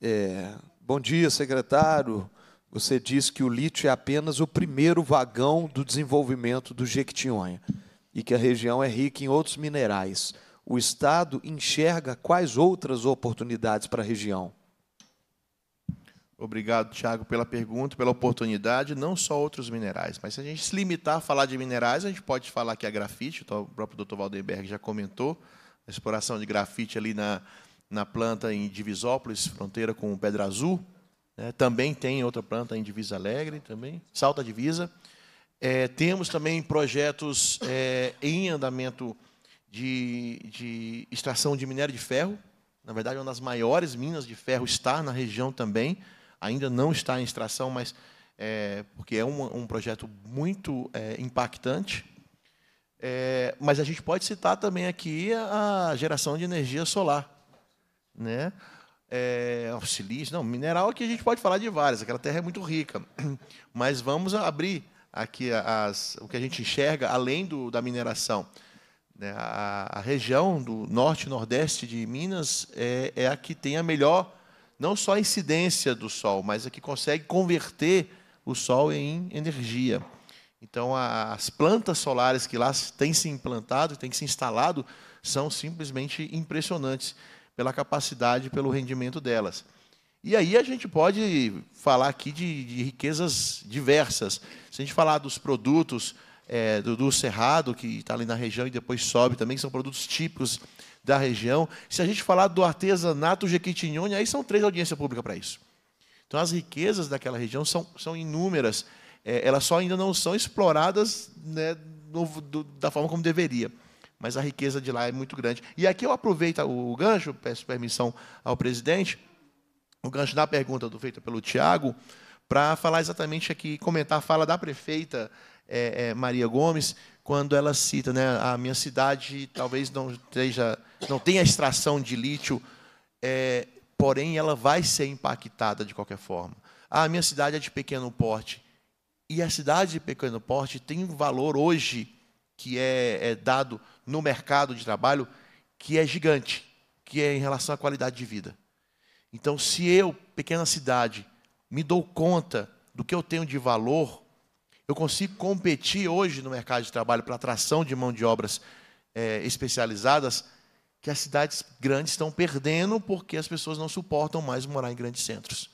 É, bom dia, secretário. Você diz que o lítio é apenas o primeiro vagão do desenvolvimento do Jequitinhonha e que a região é rica em outros minerais. O Estado enxerga quais outras oportunidades para a região? Obrigado, Tiago, pela pergunta, pela oportunidade. Não só outros minerais, mas se a gente se limitar a falar de minerais, a gente pode falar que a grafite, o próprio Dr. Valdenberg já comentou, a exploração de grafite ali na, na planta em Divisópolis, fronteira com Pedra Azul, né? Também tem outra planta em Divisa Alegre, também, Salta Divisa. É, temos também projetos é, em andamento de, de extração de minério de ferro. Na verdade, uma das maiores minas de ferro está na região também. Ainda não está em extração, mas é, porque é um, um projeto muito é, impactante. É, mas a gente pode citar também aqui a, a geração de energia solar. Né? é, oh, silício, não, mineral que a gente pode falar de várias, aquela terra é muito rica. Mas vamos abrir aqui as, o que a gente enxerga além do, da mineração. Né? A, a, região do norte e nordeste de Minas é, é a que tem a melhor, não só a incidência do sol, mas a que consegue converter o sol em energia. Então, a, as plantas solares que lá têm se implantado, têm se instalado, são simplesmente impressionantes pela capacidade, pelo rendimento delas. E aí a gente pode falar aqui de, de riquezas diversas. Se a gente falar dos produtos é, do, do Cerrado, que está ali na região e depois sobe também, que são produtos típicos da região. Se a gente falar do artesanato Jequitinhonha, aí são três audiências públicas para isso. Então, as riquezas daquela região são, são inúmeras. É, elas só ainda não são exploradas né, do, da forma como deveria mas a riqueza de lá é muito grande. E aqui eu aproveito o gancho, peço permissão ao presidente, o gancho da pergunta do, feita pelo Tiago, para falar exatamente aqui, comentar a fala da prefeita é, é, Maria Gomes, quando ela cita, né, a minha cidade talvez não, esteja, não tenha extração de lítio, é, porém ela vai ser impactada de qualquer forma. Ah, a minha cidade é de pequeno porte. E a cidade de pequeno porte tem um valor hoje que é, é dado no mercado de trabalho que é gigante, que é em relação à qualidade de vida. Então, se eu, pequena cidade, me dou conta do que eu tenho de valor, eu consigo competir hoje no mercado de trabalho para atração de mão de obras é, especializadas que as cidades grandes estão perdendo porque as pessoas não suportam mais morar em grandes centros.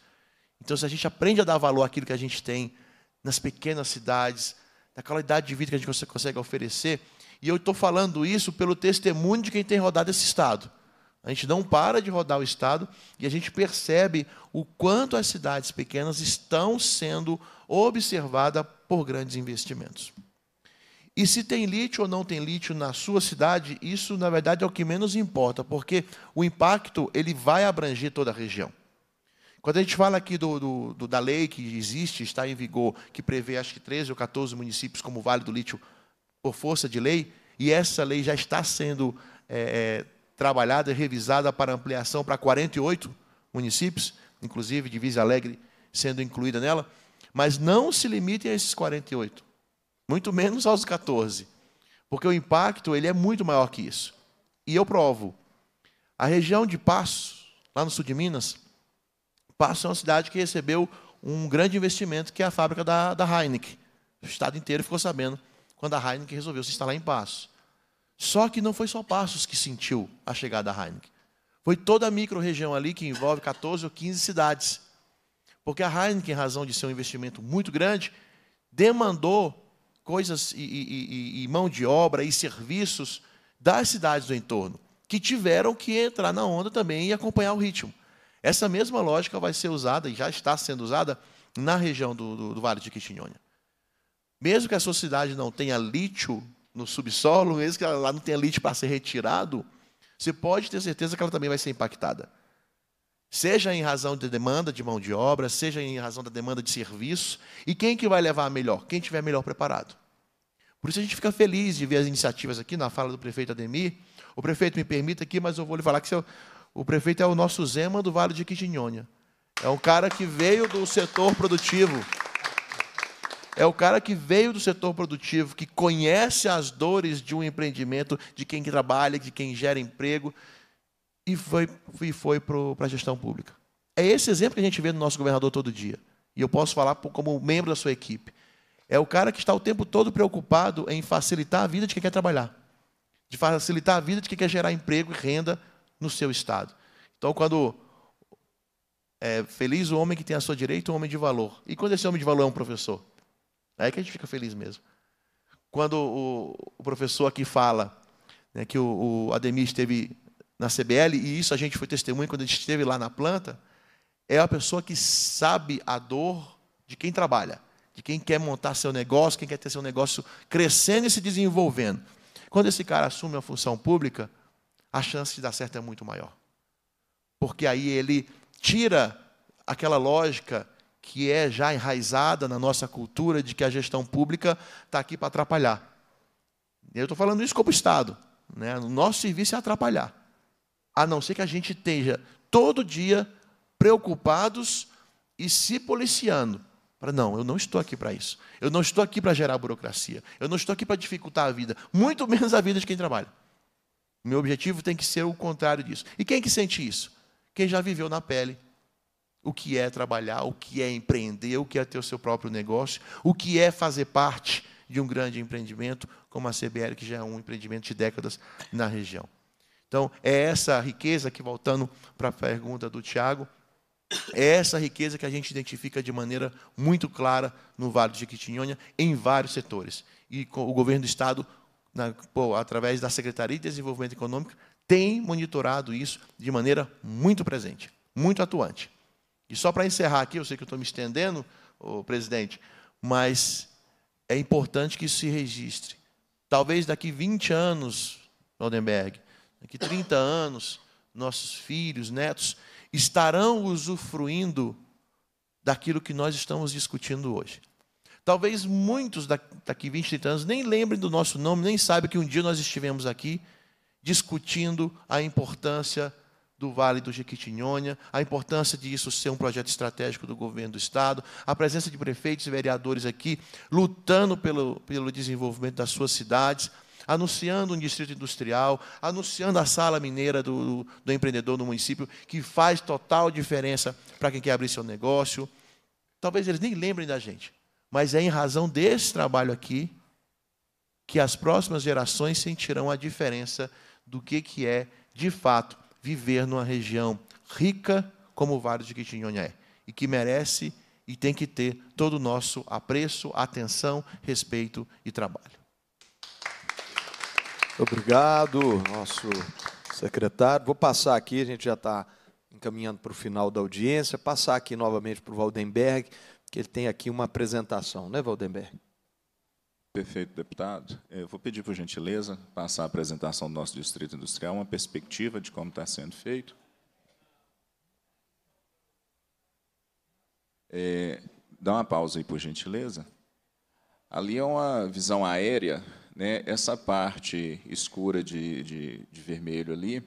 Então, se a gente aprende a dar valor àquilo que a gente tem nas pequenas cidades, da qualidade de vida que a gente consegue oferecer, e eu estou falando isso pelo testemunho de quem tem rodado esse Estado. A gente não para de rodar o Estado e a gente percebe o quanto as cidades pequenas estão sendo observadas por grandes investimentos. E se tem lítio ou não tem lítio na sua cidade, isso na verdade é o que menos importa, porque o impacto ele vai abranger toda a região. Quando a gente fala aqui do, do, do, da lei que existe, está em vigor, que prevê acho que 13 ou 14 municípios como Vale do Lítio por força de lei, e essa lei já está sendo é, é trabalhada e revisada para ampliação para 48 municípios, inclusive de Visa Alegre sendo incluída nela, mas não se limitem a esses 48, muito menos aos 14, porque o impacto ele é muito maior que isso. E eu provo. A região de Passos, lá no sul de Minas, Passos é uma cidade que recebeu um grande investimento, que é a fábrica da, da Heineken. O estado inteiro ficou sabendo quando a Heineken resolveu se instalar em Passos. Só que não foi só Passos que sentiu a chegada da Heineken. Foi toda a micro-região ali, que envolve 14 ou 15 cidades. Porque a Heineken, em razão de ser um investimento muito grande, demandou coisas e, e, e, mão de obra e serviços das cidades do entorno, que tiveram que entrar na onda também e acompanhar o ritmo. Essa mesma lógica vai ser usada e já está sendo usada na região do, do, do Vale de Quitinhonha. Mesmo que a sua cidade não tenha lítio no subsolo, mesmo que lá não tenha lítio para ser retirado, você pode ter certeza que ela também vai ser impactada. Seja em razão de demanda de mão de obra, seja em razão da demanda de serviço. E quem que vai levar melhor? Quem tiver melhor preparado. Por isso a gente fica feliz de ver as iniciativas aqui na fala do prefeito Ademir. O prefeito me permita aqui, mas eu vou lhe falar que seu, o prefeito é o nosso Zema do Vale de Quitinhonha. É um cara que veio do setor produtivo. É o cara que veio do setor produtivo, que conhece as dores de um empreendimento, de quem trabalha, de quem gera emprego, e foi, e foi para a gestão pública. É esse exemplo que a gente vê no nosso governador todo dia. E eu posso falar como membro da sua equipe. É o cara que está o tempo todo preocupado em facilitar a vida de quem quer trabalhar, de facilitar a vida de quem quer gerar emprego e renda no seu estado. Então, quando é, feliz o homem que tem a sua direita, um homem de valor. E quando esse homem de valor é um professor? É aí que a gente fica feliz mesmo. Quando o, o professor aqui fala né, que o, o Ademir esteve na CBL, e isso a gente foi testemunha quando a gente esteve lá na planta, é a pessoa que sabe a dor de quem trabalha, de quem quer montar seu negócio, quem quer ter seu negócio crescendo e se desenvolvendo. Quando esse cara assume uma função pública, a chance de dar certo é muito maior. Porque aí ele tira aquela lógica que é já enraizada na nossa cultura de que a gestão pública está aqui para atrapalhar. Eu estou falando isso como Estado. Né? O nosso serviço é atrapalhar. A não ser que a gente esteja todo dia preocupados e se policiando. Para, não, eu não estou aqui para isso. Eu não estou aqui para gerar burocracia. Eu não estou aqui para dificultar a vida, muito menos a vida de quem trabalha. Meu objetivo tem que ser o contrário disso. E quem que sente isso? Quem já viveu na pele o que é trabalhar, o que é empreender, o que é ter o seu próprio negócio, o que é fazer parte de um grande empreendimento como a CBL, que já é um empreendimento de décadas na região. Então, é essa riqueza que, voltando para a pergunta do Tiago, é essa riqueza que a gente identifica de maneira muito clara no Vale de Jequitinhonha, em vários setores. E o governo do Estado, na, pô, através da Secretaria de Desenvolvimento Econômico, tem monitorado isso de maneira muito presente, muito atuante. E só para encerrar aqui, eu sei que eu estou me estendendo, ô, presidente, mas é importante que isso se registre. Talvez daqui 20 anos, Waldenberg, daqui 30 anos, nossos filhos, netos, estarão usufruindo daquilo que nós estamos discutindo hoje. Talvez muitos daqui 20, 30 anos nem lembrem do nosso nome, nem saibam que um dia nós estivemos aqui discutindo a importância do Vale do Jequitinhonha, a importância disso ser um projeto estratégico do governo do Estado, a presença de prefeitos e vereadores aqui lutando pelo, pelo desenvolvimento das suas cidades, anunciando um distrito industrial, anunciando a sala mineira do, do empreendedor no município, que faz total diferença para quem quer abrir seu negócio. Talvez eles nem lembrem da gente, mas é em razão desse trabalho aqui que as próximas gerações sentirão a diferença do que, que é, de fato, viver numa região rica como o Vale de Quitinhonha é, e que merece e tem que ter todo o nosso apreço, atenção, respeito e trabalho. Obrigado, nosso secretário. Vou passar aqui, a gente já está encaminhando para o final da audiência, passar aqui novamente para o Valdenberg, que ele tem aqui uma apresentação, né, Valdenberg? Perfeito, deputado. Eu vou pedir, por gentileza, passar a apresentação do nosso distrito industrial, uma perspectiva de como está sendo feito. É, dá uma pausa aí, por gentileza. Ali é uma visão aérea, né? essa parte escura de, de, de vermelho ali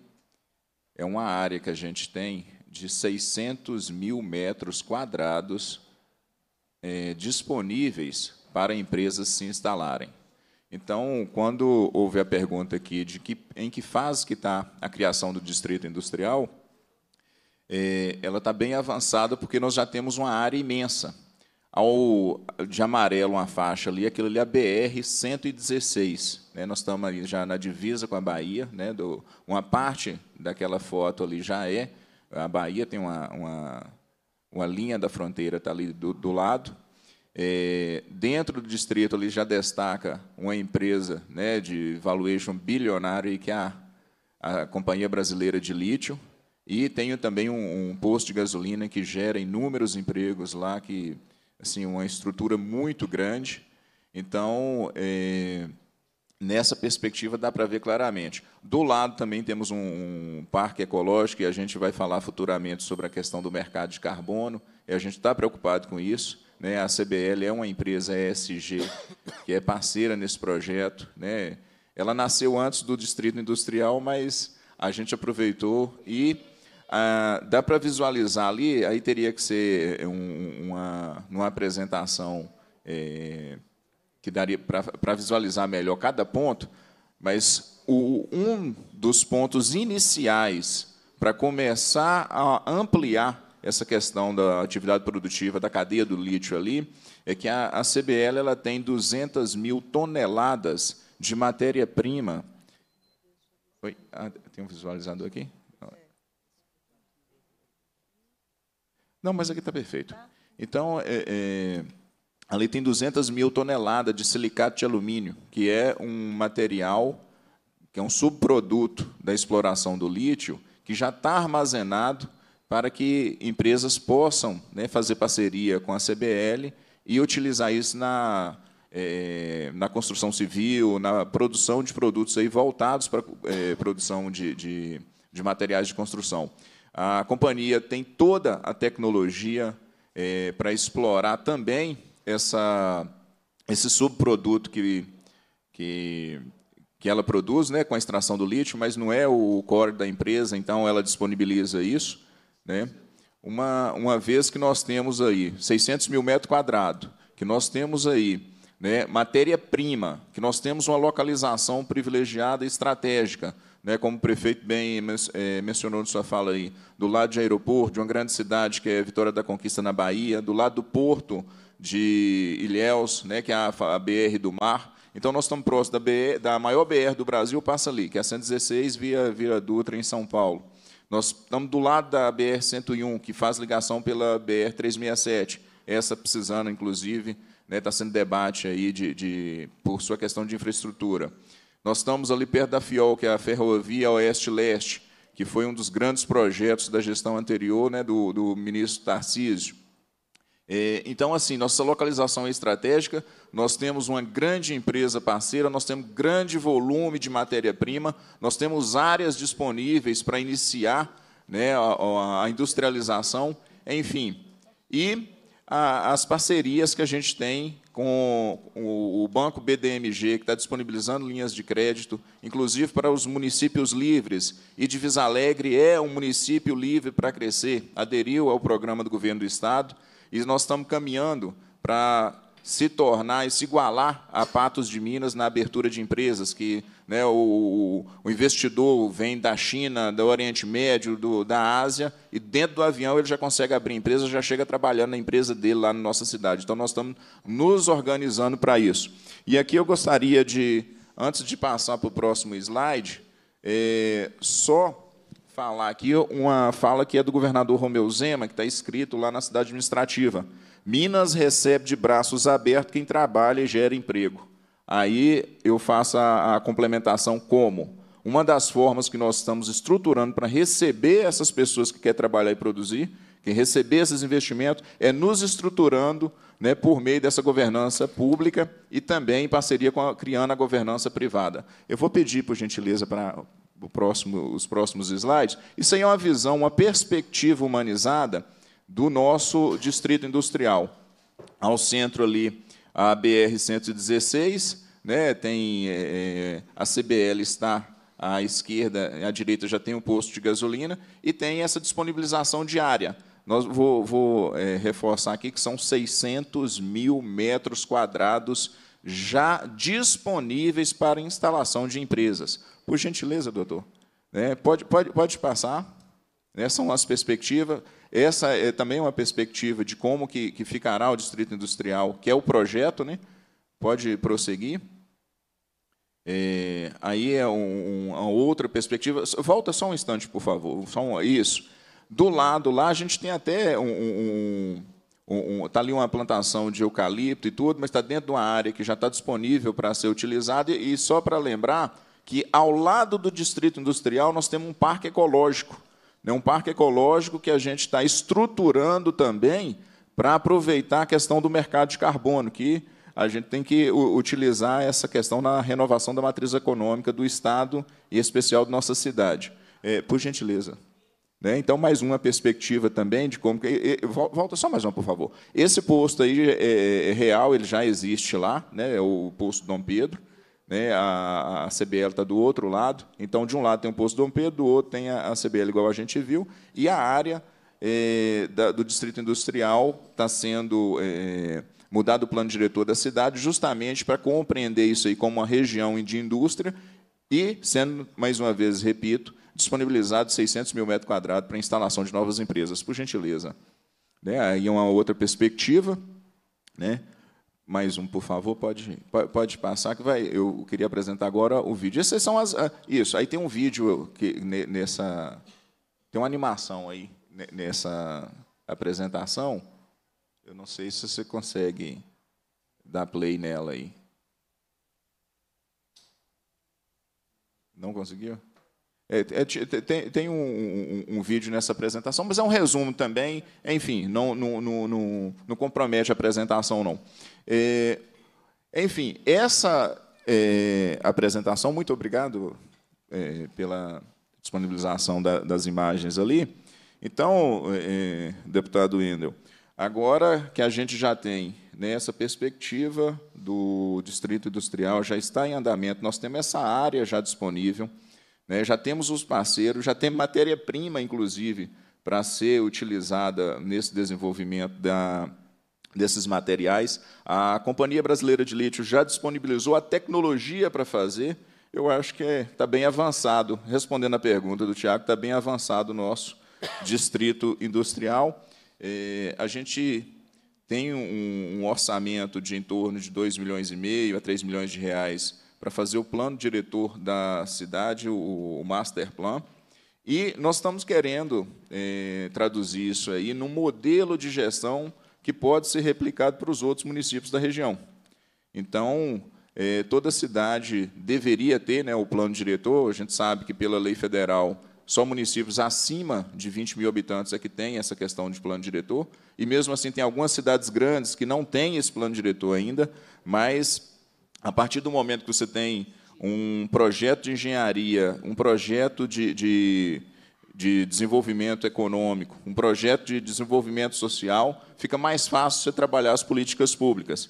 é uma área que a gente tem de 600 mil metros quadrados é, disponíveis para empresas se instalarem. Então, quando houve a pergunta aqui de que, em que fase que está a criação do distrito industrial, é, ela está bem avançada porque nós já temos uma área imensa. Ao, de amarelo uma faixa ali, aquilo ali é a BR-116. Né? Nós estamos ali já na divisa com a Bahia. Né? Do, uma parte daquela foto ali já é. A Bahia tem uma, uma, uma linha da fronteira, está ali do, do lado. É, dentro do distrito ali já destaca uma empresa né, de valuation bilionária que é a, a Companhia Brasileira de Lítio, e tenho também um, um, posto de gasolina que gera inúmeros empregos lá, que assim uma estrutura muito grande. Então, é, nessa perspectiva dá para ver claramente. Do lado também temos um, um, parque ecológico e a gente vai falar futuramente sobre a questão do mercado de carbono. E a gente está preocupado com isso. Né? A CBL é uma empresa ESG que é parceira nesse projeto. Né? Ela nasceu antes do Distrito Industrial, mas a gente aproveitou e ah, dá para visualizar ali, aí teria que ser um, uma, uma apresentação é, que daria para visualizar melhor cada ponto, mas o, um dos pontos iniciais para começar a ampliar essa questão da atividade produtiva, da cadeia do lítio ali, é que a, a CBL ela tem 200 mil toneladas de matéria-prima. Oi, ah, tem um visualizador aqui? Não, mas aqui está perfeito. Então, é, é, ali tem 200 mil toneladas de silicato de alumínio, que é um material, que é um subproduto da exploração do lítio, que já está armazenado para que empresas possam né, fazer parceria com a CBL e utilizar isso na, é, na construção civil, na produção de produtos aí voltados para é, produção de, de, de, materiais de construção. A companhia tem toda a tecnologia é, para explorar também essa, esse subproduto que, que que ela produz, né, com a extração do lítio, mas não é o core da empresa, então ela disponibiliza isso. Né? Uma, uma vez que nós temos aí 600 mil metros quadrados, que nós temos aí né, matéria-prima, que nós temos uma localização privilegiada e estratégica, né, como o prefeito bem é, mencionou na sua fala aí, do lado de aeroporto, de uma grande cidade que é Vitória da Conquista, na Bahia, do lado do porto de Ilhéus, né, que é a, a BR do Mar, então, nós estamos próximos da, BR, da, maior BR do Brasil, passa ali, que é a 116 via via Dutra, em São Paulo. Nós estamos do lado da BR-101, que faz ligação pela BR-367. Essa precisando, inclusive, né, está sendo debate aí de, de, por sua questão de infraestrutura. Nós estamos ali perto da FIOL, que é a Ferrovia Oeste-Leste, que foi um dos grandes projetos da gestão anterior né, do, do ministro Tarcísio. É, então, assim, nossa localização é estratégica, nós temos uma grande empresa parceira, nós temos grande volume de matéria-prima, nós temos áreas disponíveis para iniciar né, a, a, industrialização, enfim. E a, as parcerias que a gente tem com o, o Banco BDMG, que está disponibilizando linhas de crédito, inclusive para os municípios livres. E Divisa Alegre é um município livre para crescer, aderiu ao programa do governo do Estado. E nós estamos caminhando para se tornar e se igualar a Patos de Minas na abertura de empresas, que né, o, o, investidor vem da China, do Oriente Médio, do, da Ásia, e dentro do avião ele já consegue abrir empresa, já chega trabalhando na empresa dele lá na nossa cidade. Então, nós estamos nos organizando para isso. E aqui eu gostaria de, antes de passar para o próximo slide, é, só falar aqui uma fala que é do governador Romeu Zema, que está escrito lá na cidade administrativa. Minas recebe de braços abertos quem trabalha e gera emprego. Aí eu faço a, a complementação como uma das formas que nós estamos estruturando para receber essas pessoas que querem trabalhar e produzir, que receber esses investimentos, é nos estruturando né, por meio dessa governança pública e também em parceria com a, criando a governança privada. Eu vou pedir, por gentileza, para próximo, os próximos slides. e sem uma visão, uma perspectiva humanizada do nosso distrito industrial. Ao centro ali, a BR-116, né, tem, é, é a CBL está à esquerda, à direita já tem um posto de gasolina, e tem essa disponibilização diária. Nós vou, vou é, reforçar aqui que são 600 mil metros quadrados já disponíveis para instalação de empresas. Por gentileza, doutor. É, pode, pode, pode passar. Né, essa é uma perspectiva. Essa é também uma perspectiva de como que, que ficará o distrito industrial, que é o projeto, né? Pode prosseguir. É, aí é um, uma outra perspectiva. Volta só um instante, por favor. Só um, isso. Do lado lá, a gente tem até um, um, tá ali uma plantação de eucalipto e tudo, mas está dentro de uma área que já está disponível para ser utilizada. E, e só para lembrar, que ao lado do distrito industrial nós temos um parque ecológico, né? um parque ecológico que a gente está estruturando também para aproveitar a questão do mercado de carbono, que a gente tem que utilizar essa questão na renovação da matriz econômica do Estado e em especial da nossa cidade. É, por gentileza. Né? Então, mais uma perspectiva também de como... volta só mais uma, por favor. Esse posto aí é, é, é real, ele já existe lá, né? é o posto Dom Pedro, né? A, a CBL está do outro lado. Então, de um lado tem o posto Dom Pedro, do outro tem a, a CBL, igual a gente viu, e a área é, da, do Distrito Industrial está sendo é, mudado o plano diretor da cidade, justamente para compreender isso aí como uma região de indústria e, sendo, mais uma vez, repito, disponibilizado 600 mil metros quadrados para instalação de novas empresas, por gentileza. Né? Aí é uma outra perspectiva, né? Mais um, por favor, pode, pode passar que vai. Eu queria apresentar agora o vídeo. Essas são as, ah, isso. Aí tem um vídeo que nessa tem uma animação aí nessa apresentação. Eu não sei se você consegue dar play nela aí. Não conseguiu? É, é, tem, tem um, um, um, vídeo nessa apresentação, mas é um resumo também. Enfim, não, não, não, não compromete a apresentação, não. É, enfim, essa é, apresentação, muito obrigado é, pela disponibilização da, das imagens ali. Então, é, é, deputado Wendel, agora que a gente já tem nessa né, perspectiva do distrito industrial, já está em andamento, nós temos essa área já disponível, né, já temos os parceiros, já temos matéria-prima, inclusive, para ser utilizada nesse desenvolvimento da, desses materiais. A Companhia Brasileira de Lítio já disponibilizou a tecnologia para fazer. Eu acho que está bem avançado, respondendo a pergunta do Tiago, está bem avançado o nosso distrito industrial. É, a gente tem um, um, orçamento de em torno de 2 milhões e meio a 3 milhões de reais para fazer o plano diretor da cidade, o, o master plan. E nós estamos querendo é, traduzir isso aí num modelo de gestão que pode ser replicado para os outros municípios da região. Então, eh, toda cidade deveria ter né, o plano diretor, a gente sabe que pela lei federal só municípios acima de 20 mil habitantes é que tem essa questão de plano diretor, e mesmo assim tem algumas cidades grandes que não têm esse plano diretor ainda, mas a partir do momento que você tem um projeto de engenharia, um projeto de, de de desenvolvimento econômico, um projeto de desenvolvimento social, fica mais fácil você trabalhar as políticas públicas.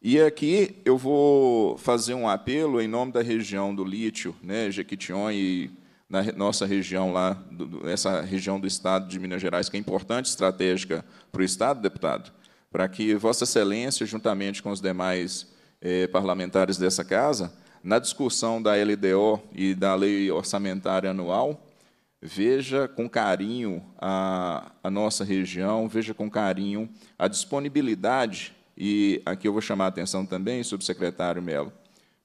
E aqui eu vou fazer um apelo em nome da região do lítio, né, Jequitinhonha e na nossa região lá, essa região do estado de Minas Gerais, que é importante, estratégica para o estado, deputado, para que Vossa Excelência, juntamente com os demais eh, parlamentares dessa casa, na discussão da LDO e da lei orçamentária anual, veja com carinho a, a nossa região, veja com carinho a disponibilidade, e aqui eu vou chamar a atenção também, subsecretário Melo,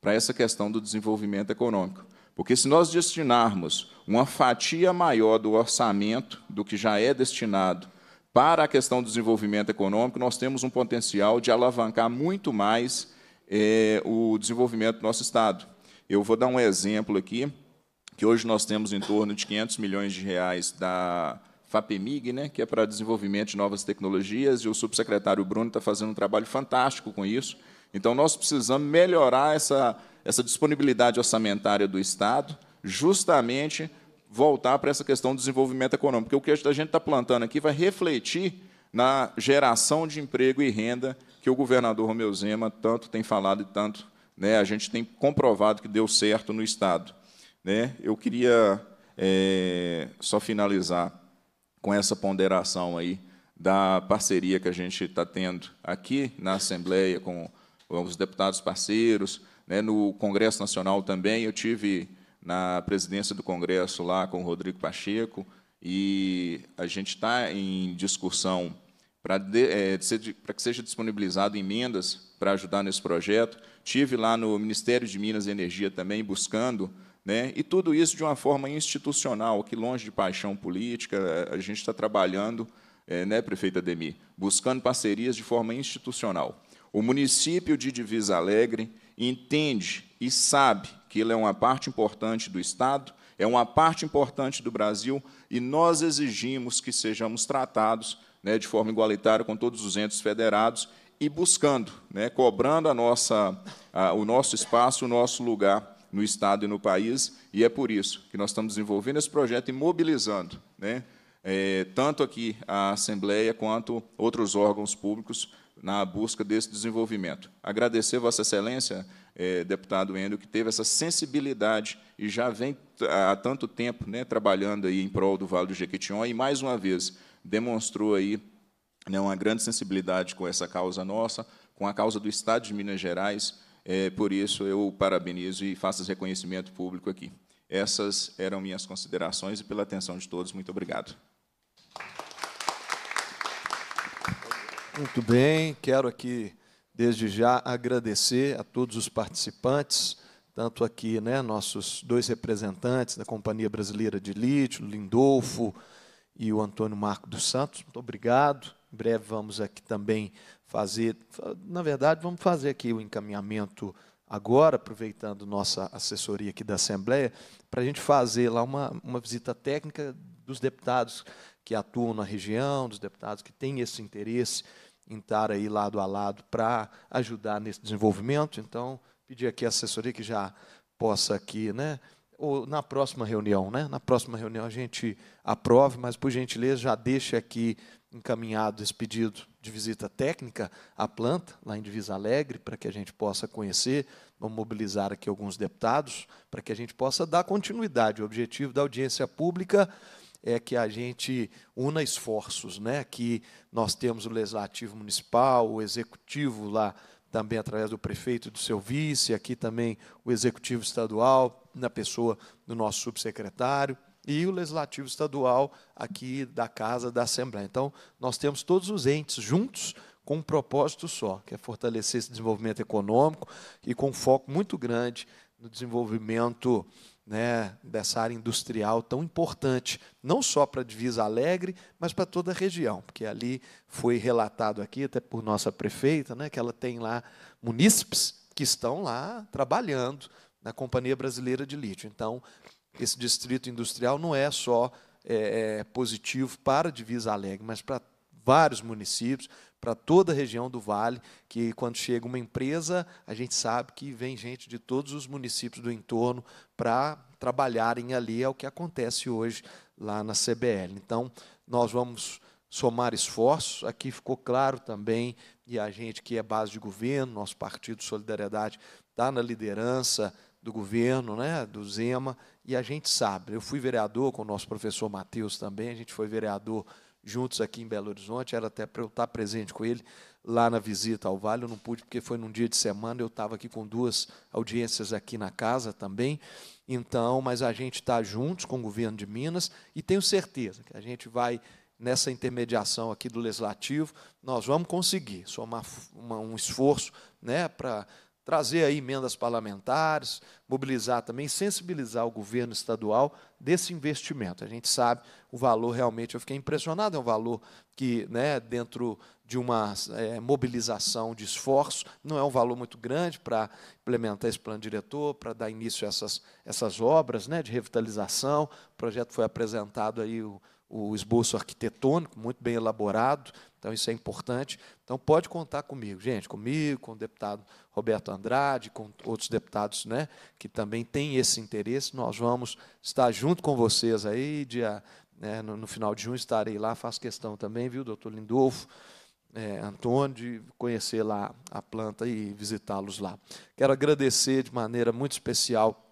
para essa questão do desenvolvimento econômico. Porque se nós destinarmos uma fatia maior do orçamento do que já é destinado para a questão do desenvolvimento econômico, nós temos um potencial de alavancar muito mais é, o desenvolvimento do nosso Estado. Eu vou dar um exemplo aqui que hoje nós temos em torno de 500 milhões de reais da FAPEMIG, né, que é para desenvolvimento de novas tecnologias, e o subsecretário Bruno está fazendo um trabalho fantástico com isso. Então, nós precisamos melhorar essa, essa disponibilidade orçamentária do Estado, justamente voltar para essa questão do desenvolvimento econômico, porque o que a gente está plantando aqui vai refletir na geração de emprego e renda que o governador Romeu Zema tanto tem falado e tanto né, a gente tem comprovado que deu certo no Estado. Né? Eu queria é, só finalizar com essa ponderação aí da parceria que a gente está tendo aqui na Assembleia com os deputados parceiros, né? no Congresso Nacional também. Eu tive na presidência do Congresso lá com o Rodrigo Pacheco e a gente está em discussão para é, que seja disponibilizado emendas para ajudar nesse projeto. Tive lá no Ministério de Minas e Energia também buscando né? E tudo isso de uma forma institucional, que longe de paixão política, é, a gente está trabalhando, é, né, prefeita Demi, buscando parcerias de forma institucional. O município de Divisa Alegre entende e sabe que ele é uma parte importante do Estado, é uma parte importante do Brasil, e nós exigimos que sejamos tratados né, de forma igualitária com todos os entes federados e buscando, né, cobrando a nossa, a, o nosso espaço, o nosso lugar no Estado e no país, e é por isso que nós estamos desenvolvendo esse projeto e mobilizando, né, é, tanto aqui a Assembleia quanto outros órgãos públicos na busca desse desenvolvimento. Agradecer Vossa Excelência, é, deputado Endo, que teve essa sensibilidade e já vem há tanto tempo né, trabalhando aí em prol do Vale do Jequitinhonha e, mais uma vez, demonstrou aí né, uma grande sensibilidade com essa causa nossa, com a causa do Estado de Minas Gerais, é, por isso, eu parabenizo e faço esse reconhecimento público aqui. Essas eram minhas considerações e pela atenção de todos, muito obrigado. Muito bem, quero aqui, desde já, agradecer a todos os participantes, tanto aqui, né, nossos dois representantes da Companhia Brasileira de Lítio, Lindolfo e o Antônio Marco dos Santos. Muito obrigado. Em breve vamos aqui também fazer. Na verdade, vamos fazer aqui o encaminhamento agora, aproveitando nossa assessoria aqui da Assembleia, para a gente fazer lá uma, uma visita técnica dos deputados que atuam na região, dos deputados que têm esse interesse em estar aí lado a lado para ajudar nesse desenvolvimento. Então, pedir aqui a assessoria que já possa aqui, né? Ou na próxima reunião, né? Na próxima reunião a gente aprove, mas por gentileza já deixa aqui encaminhado esse pedido de visita técnica à planta, lá em Divisa Alegre, para que a gente possa conhecer, vamos mobilizar aqui alguns deputados, para que a gente possa dar continuidade. O objetivo da audiência pública é que a gente una esforços, né? que nós temos o Legislativo Municipal, o Executivo lá também através do prefeito e do seu vice, aqui também o Executivo Estadual, na pessoa do nosso subsecretário, e o Legislativo Estadual aqui da Casa da Assembleia. Então, nós temos todos os entes juntos com um propósito só, que é fortalecer esse desenvolvimento econômico e com um foco muito grande no desenvolvimento né, dessa área industrial tão importante, não só para a Divisa Alegre, mas para toda a região, porque ali foi relatado aqui, até por nossa prefeita, né, que ela tem lá munícipes que estão lá trabalhando na Companhia Brasileira de Lítio. Então, esse distrito industrial não é só é, é positivo para Divisa Alegre, mas para vários municípios, para toda a região do Vale, que quando chega uma empresa, a gente sabe que vem gente de todos os municípios do entorno para trabalharem ali, é o que acontece hoje lá na CBL. Então, nós vamos somar esforços, aqui ficou claro também, e a gente que é base de governo, nosso partido Solidariedade está na liderança do governo, né, do Zema, e a gente sabe, eu fui vereador com o nosso professor Matheus também, a gente foi vereador juntos aqui em Belo Horizonte, era até para eu estar presente com ele lá na visita ao Vale, eu não pude porque foi num dia de semana, eu estava aqui com duas audiências aqui na casa também. Então, mas a gente está juntos com o governo de Minas e tenho certeza que a gente vai nessa intermediação aqui do legislativo, nós vamos conseguir somar uma, um esforço, né, para trazer aí emendas parlamentares, mobilizar também, sensibilizar o governo estadual desse investimento. A gente sabe o valor realmente, eu fiquei impressionado, é um valor que, né, dentro de uma é, mobilização de esforço, não é um valor muito grande para implementar esse plano diretor, para dar início a essas, essas obras né, de revitalização. O projeto foi apresentado aí, o, o esboço arquitetônico, muito bem elaborado, então, isso é importante. Então, pode contar comigo, gente, comigo, com o deputado Roberto Andrade, com outros deputados né, que também têm esse interesse. Nós vamos estar junto com vocês aí. Dia, né, no, no, final de junho estarei lá, faço questão também, viu, doutor Lindolfo, é, Antônio, de conhecer lá a planta e visitá-los lá. Quero agradecer de maneira muito especial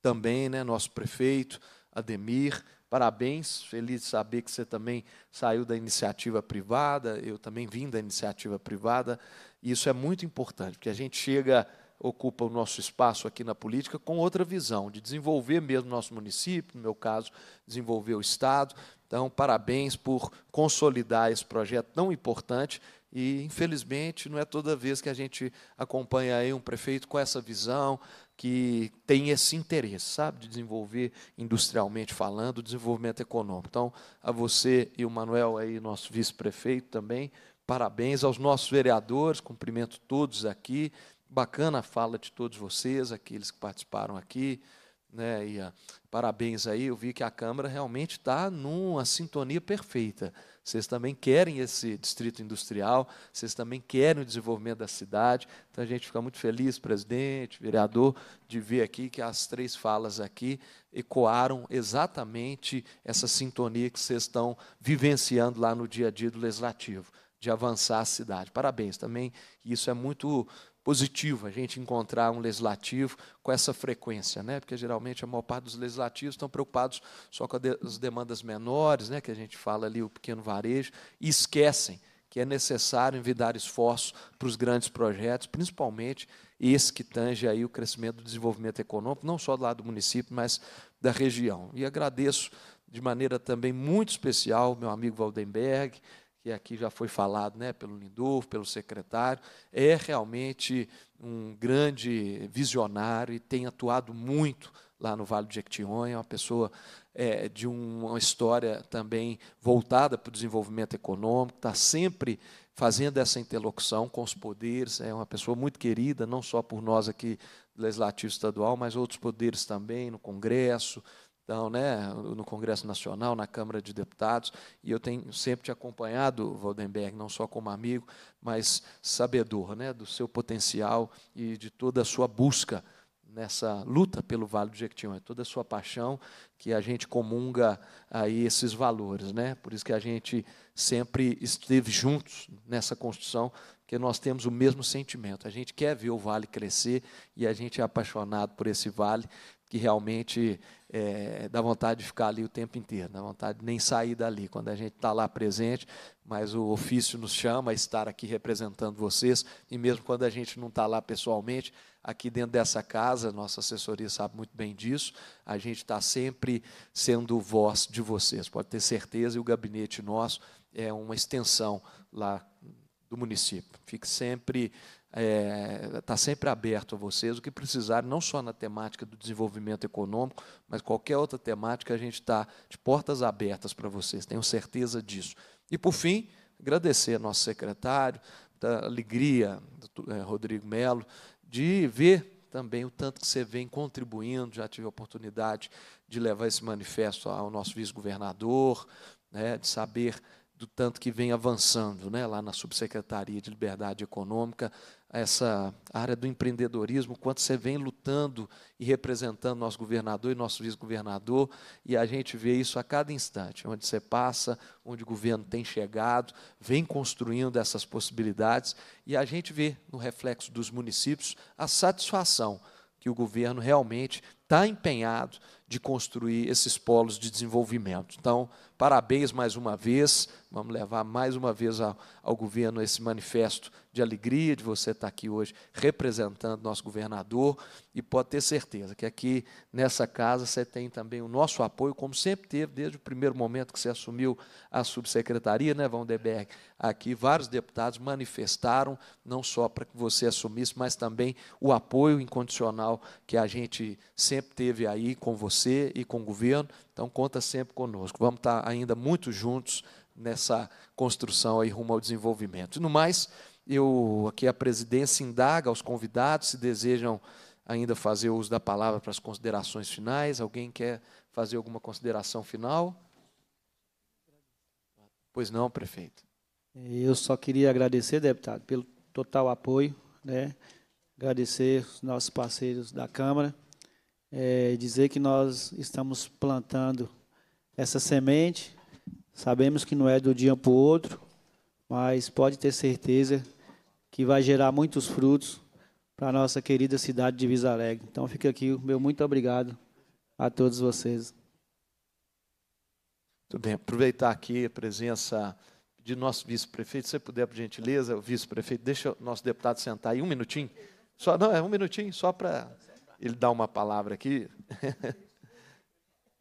também né, nosso prefeito, Ademir, Parabéns, feliz de saber que você também saiu da iniciativa privada, eu também vim da iniciativa privada. E isso é muito importante, porque a gente chega, ocupa o nosso espaço aqui na política com outra visão, de desenvolver mesmo nosso município, no meu caso, desenvolver o Estado. Então, parabéns por consolidar esse projeto tão importante e, infelizmente, não é toda vez que a gente acompanha aí um prefeito com essa visão, que tem esse interesse, sabe, de desenvolver industrialmente falando, desenvolvimento econômico. Então, a você e o Manuel aí, nosso vice-prefeito também, parabéns aos nossos vereadores, cumprimento todos aqui. Bacana a fala de todos vocês, aqueles que participaram aqui, né? E a, parabéns aí, eu vi que a Câmara realmente está numa sintonia perfeita. Vocês também querem esse distrito industrial, vocês também querem o desenvolvimento da cidade. Então a gente fica muito feliz, presidente, vereador, de ver aqui que as três falas aqui ecoaram exatamente essa sintonia que vocês estão vivenciando lá no dia a dia do legislativo, de avançar a cidade. Parabéns também. Isso é muito positivo a gente encontrar um legislativo com essa frequência, né? porque geralmente a maior parte dos legislativos estão preocupados só com as demandas menores, né? que a gente fala ali, o pequeno varejo, e esquecem que é necessário envidar esforço para os grandes projetos, principalmente esse que tange aí o crescimento do desenvolvimento econômico, não só do lado do município, mas da região. E agradeço de maneira também muito especial meu amigo Waldenberg, que aqui já foi falado né, pelo Lindor, pelo secretário, é realmente um grande visionário e tem atuado muito lá no Vale do Jequitinhonha, uma pessoa é, de uma história também voltada para o desenvolvimento econômico, está sempre fazendo essa interlocução com os poderes, é uma pessoa muito querida, não só por nós aqui, Legislativo Estadual, mas outros poderes também, no Congresso, né, no Congresso Nacional, na Câmara de Deputados, e eu tenho sempre te acompanhado, Waldenberg, não só como amigo, mas sabedor né, do seu potencial e de toda a sua busca nessa luta pelo Vale do Jequitinhonha, toda a sua paixão que a gente comunga aí esses valores, né? Por isso que a gente sempre esteve juntos nessa construção, que nós temos o mesmo sentimento. A gente quer ver o vale crescer e a gente é apaixonado por esse vale que realmente é, dá vontade de ficar ali o tempo inteiro, dá vontade de nem sair dali quando a gente está lá presente, mas o ofício nos chama a estar aqui representando vocês, e mesmo quando a gente não está lá pessoalmente, aqui dentro dessa casa, nossa assessoria sabe muito bem disso, a gente está sempre sendo voz de vocês, pode ter certeza, e o gabinete nosso é uma extensão lá do município. Fique sempre está é, tá sempre aberto a vocês, o que precisarem, não só na temática do desenvolvimento econômico, mas qualquer outra temática, a gente está de portas abertas para vocês, tenho certeza disso. E, por fim, agradecer ao nosso secretário, da alegria, é, Rodrigo Melo, de ver também o tanto que você vem contribuindo, já tive a oportunidade de levar esse manifesto ao nosso vice-governador, né, de saber do tanto que vem avançando né, lá na Subsecretaria de Liberdade Econômica, essa área do empreendedorismo, quanto você vem lutando e representando nosso governador e nosso vice-governador, e a gente vê isso a cada instante, onde você passa, onde o governo tem chegado, vem construindo essas possibilidades, e a gente vê no reflexo dos municípios a satisfação que o governo realmente está empenhado de construir esses polos de desenvolvimento. Então, Parabéns mais uma vez. Vamos levar mais uma vez ao, ao governo esse manifesto de alegria de você estar aqui hoje representando nosso governador. E pode ter certeza que aqui nessa casa você tem também o nosso apoio, como sempre teve desde o primeiro momento que você assumiu a subsecretaria, né, Vanderberg? Aqui vários deputados manifestaram, não só para que você assumisse, mas também o apoio incondicional que a gente sempre teve aí com você e com o governo. Então conta sempre conosco. Vamos estar ainda muito juntos nessa construção aí rumo ao desenvolvimento. E No mais, eu aqui a presidência indaga aos convidados se desejam ainda fazer uso da palavra para as considerações finais. Alguém quer fazer alguma consideração final? Pois não, prefeito. É, eu só queria agradecer, deputado, pelo total apoio, né? Agradecer os nossos parceiros da Câmara é, dizer que nós estamos plantando essa semente. Sabemos que não é do dia para o outro, mas pode ter certeza que vai gerar muitos frutos para a nossa querida cidade de Visalegre. Então fica aqui o meu muito obrigado a todos vocês. Muito bem, aproveitar aqui a presença de nosso vice-prefeito, se você puder, por gentileza, o vice-prefeito, deixa o nosso deputado sentar aí um minutinho. Só, não, é um minutinho, só para ele dá uma palavra aqui.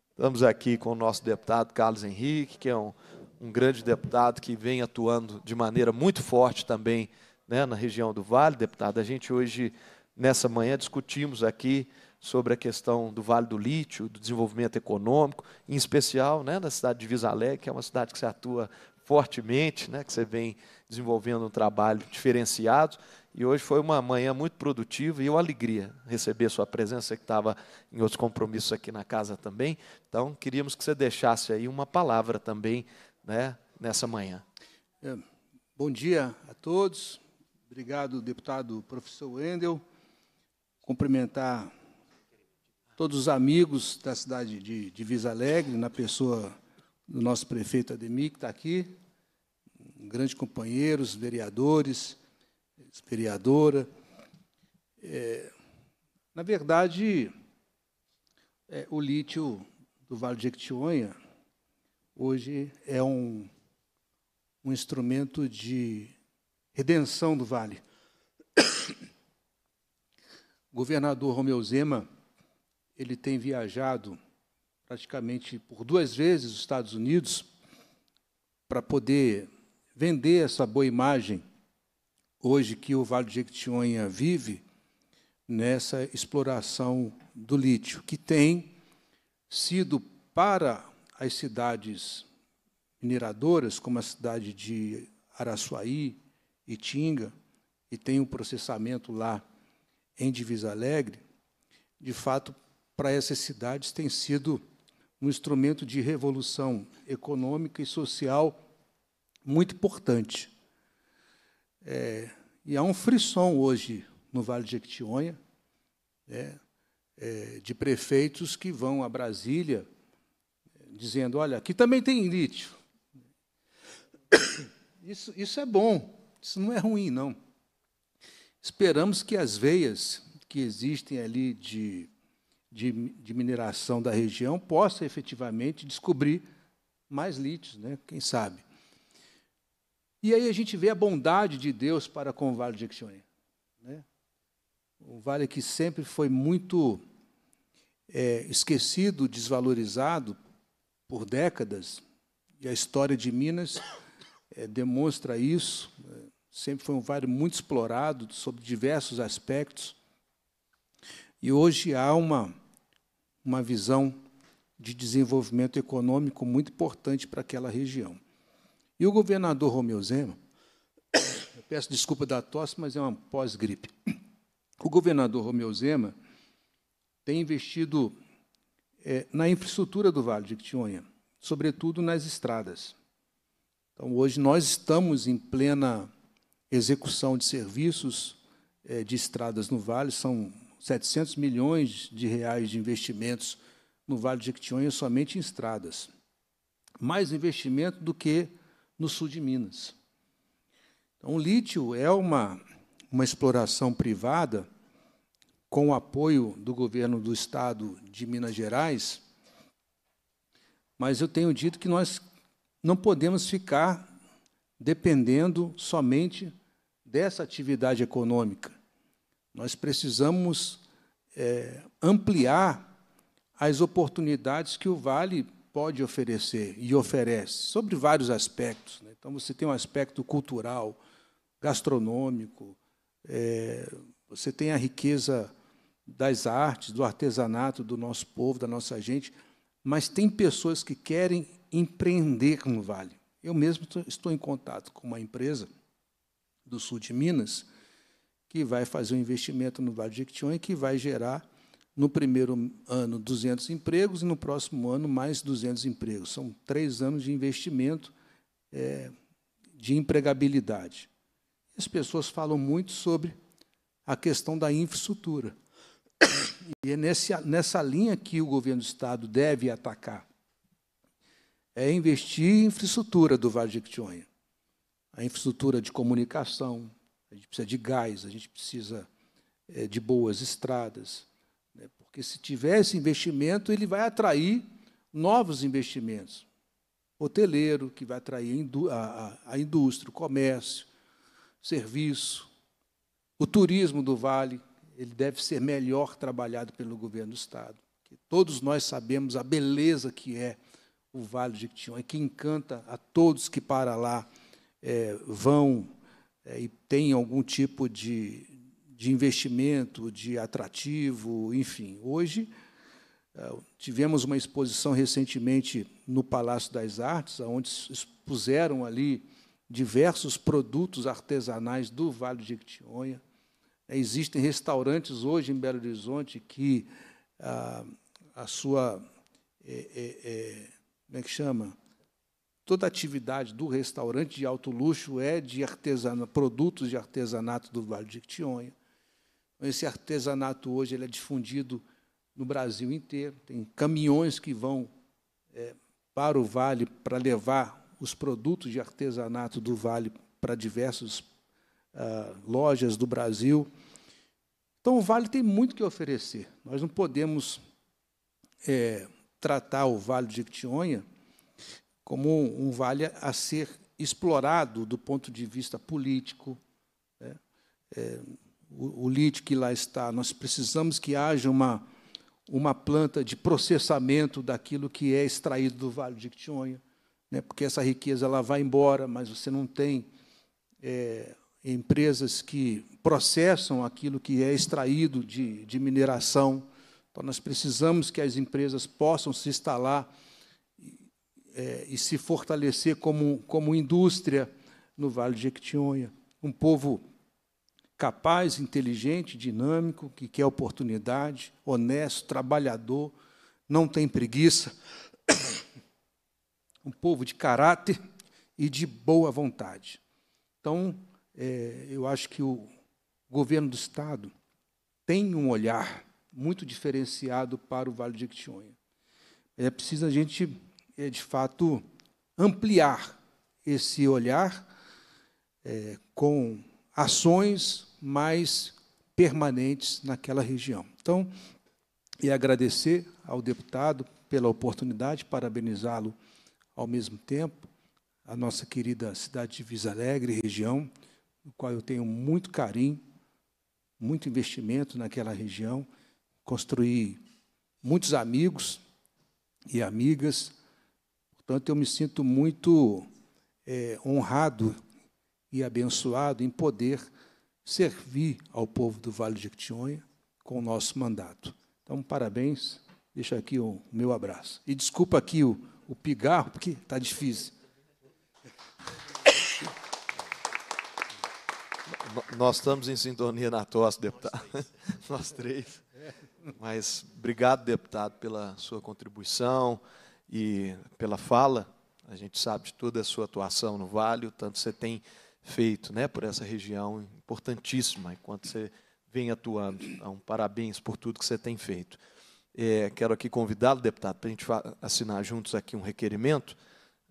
Estamos aqui com o nosso deputado Carlos Henrique, que é um, um grande deputado que vem atuando de maneira muito forte também né, na região do Vale. Deputado, a gente hoje, nessa manhã, discutimos aqui sobre a questão do Vale do Lítio, do desenvolvimento econômico, em especial né, na cidade de Visalé, que é uma cidade que você atua fortemente, né, que você vem desenvolvendo um trabalho diferenciado. E hoje foi uma manhã muito produtiva e eu alegria receber sua presença, você que estava em outros compromissos aqui na casa também. Então, queríamos que você deixasse aí uma palavra também né, nessa manhã. É, bom dia a todos. Obrigado, deputado professor Wendel. Cumprimentar todos os amigos da cidade de, de Visa Alegre, na pessoa do nosso prefeito Ademir, que está aqui, grandes companheiros, vereadores, ex-vereadora. É, na verdade, é, o lítio do Vale de Jequitinhonha hoje é um, um instrumento de redenção do vale. O governador Romeu Zema ele tem viajado praticamente por duas vezes os Estados Unidos para poder vender essa boa imagem hoje que o Vale do Jequitinhonha vive nessa exploração do lítio, que tem sido para as cidades mineradoras, como a cidade de Araçuaí, Itinga, e tem um processamento lá em Divisa Alegre, de fato, para essas cidades tem sido um instrumento de revolução econômica e social muito importante. É, e há um frisson hoje no Vale de Equitionha, né, é, de prefeitos que vão a Brasília é, dizendo, olha, aqui também tem lítio. Isso, isso é bom, isso não é ruim, não. Esperamos que as veias que existem ali de, de, de mineração da região possa efetivamente descobrir mais lítios, né? quem sabe. E aí a gente vê a bondade de Deus para com o Vale de Jequitinhonha. Né? Um vale que sempre foi muito é, esquecido, desvalorizado por décadas, e a história de Minas é, demonstra isso. Né? Sempre foi um vale muito explorado, sob diversos aspectos. E hoje há uma, uma visão de desenvolvimento econômico muito importante para aquela região. E o governador Romeu Zema, eu peço desculpa da tosse, mas é uma pós-gripe. O governador Romeu Zema tem investido é, na infraestrutura do Vale de Quitionha, sobretudo nas estradas. Então, hoje, nós estamos em plena execução de serviços é, de estradas no Vale, são 700 milhões de reais de investimentos no Vale de Jequitinhonha somente em estradas. Mais investimento do que no sul de Minas. Então, o lítio é uma, uma exploração privada, com o apoio do governo do estado de Minas Gerais, mas eu tenho dito que nós não podemos ficar dependendo somente dessa atividade econômica. Nós precisamos é, ampliar as oportunidades que o Vale pode oferecer e oferece, sobre vários aspectos. Né? Então, você tem um aspecto cultural, gastronômico, é, você tem a riqueza das artes, do artesanato do nosso povo, da nossa gente, mas tem pessoas que querem empreender no Vale. Eu mesmo estou em contato com uma empresa do sul de Minas que vai fazer um investimento no Vale do Jequitinhonha que vai gerar no primeiro ano, 200 empregos, e no próximo ano, mais 200 empregos. São três anos de investimento é, de empregabilidade. As pessoas falam muito sobre a questão da infraestrutura. E é nessa, nessa linha que o governo do Estado deve atacar. É investir em infraestrutura do Vale de Jequitinhonha. A infraestrutura de comunicação, a gente precisa de gás, a gente precisa é, de boas estradas, porque se tiver esse investimento, ele vai atrair novos investimentos. Hoteleiro, que vai atrair a, indústria, o comércio, serviço. O turismo do Vale, ele deve ser melhor trabalhado pelo governo do Estado. Todos nós sabemos a beleza que é o Vale de Jequitinhonha, que encanta a todos que para lá é, vão é, e têm algum tipo de, de investimento, de atrativo, enfim. Hoje, eh, tivemos uma exposição recentemente no Palácio das Artes, onde expuseram ali diversos produtos artesanais do Vale do Jequitinhonha. Existem restaurantes hoje em Belo Horizonte que a, ah, a sua. É, é, é, como é que chama? Toda a atividade do restaurante de alto luxo é de artesana, produtos de artesanato do Vale do Jequitinhonha. Esse artesanato hoje ele é difundido no Brasil inteiro. Tem caminhões que vão é, para o Vale para levar os produtos de artesanato do Vale para diversas ah, lojas do Brasil. Então, o Vale tem muito que oferecer. Nós não podemos é, tratar o Vale de Jequitinhonha como um, um vale a ser explorado do ponto de vista político. Né? É, o, o lítio que lá está. Nós precisamos que haja uma, uma planta de processamento daquilo que é extraído do Vale de Quitionha, né? porque essa riqueza ela vai embora, mas você não tem é, empresas que processam aquilo que é extraído de, de mineração. Então, nós precisamos que as empresas possam se instalar é, e se fortalecer como, como indústria no Vale de Jequitinhonha. Um povo capaz, inteligente, dinâmico, que quer oportunidade, honesto, trabalhador, não tem preguiça. Um povo de caráter e de boa vontade. Então, é, eu acho que o governo do Estado tem um olhar muito diferenciado para o Vale de Jequitinhonha. É preciso a gente, é, de fato, ampliar esse olhar é, com ações mais permanentes naquela região. Então, e agradecer ao deputado pela oportunidade, parabenizá-lo ao mesmo tempo, a nossa querida cidade de Visa Alegre, região, no qual eu tenho muito carinho, muito investimento naquela região, construí muitos amigos e amigas, portanto, eu me sinto muito é, honrado e abençoado em poder servir ao povo do Vale de Quitionha com o nosso mandato. Então, parabéns, deixa aqui o meu abraço. E desculpa aqui o, o pigarro, porque está difícil. Nós estamos em sintonia na tosse, deputado. Nós três. Mas obrigado, deputado, pela sua contribuição e pela fala. A gente sabe de toda a sua atuação no Vale, o tanto você tem feito né, por essa região importantíssima, enquanto você vem atuando. Então, parabéns por tudo que você tem feito. É, quero aqui convidá-lo, deputado, para a gente assinar juntos aqui um requerimento.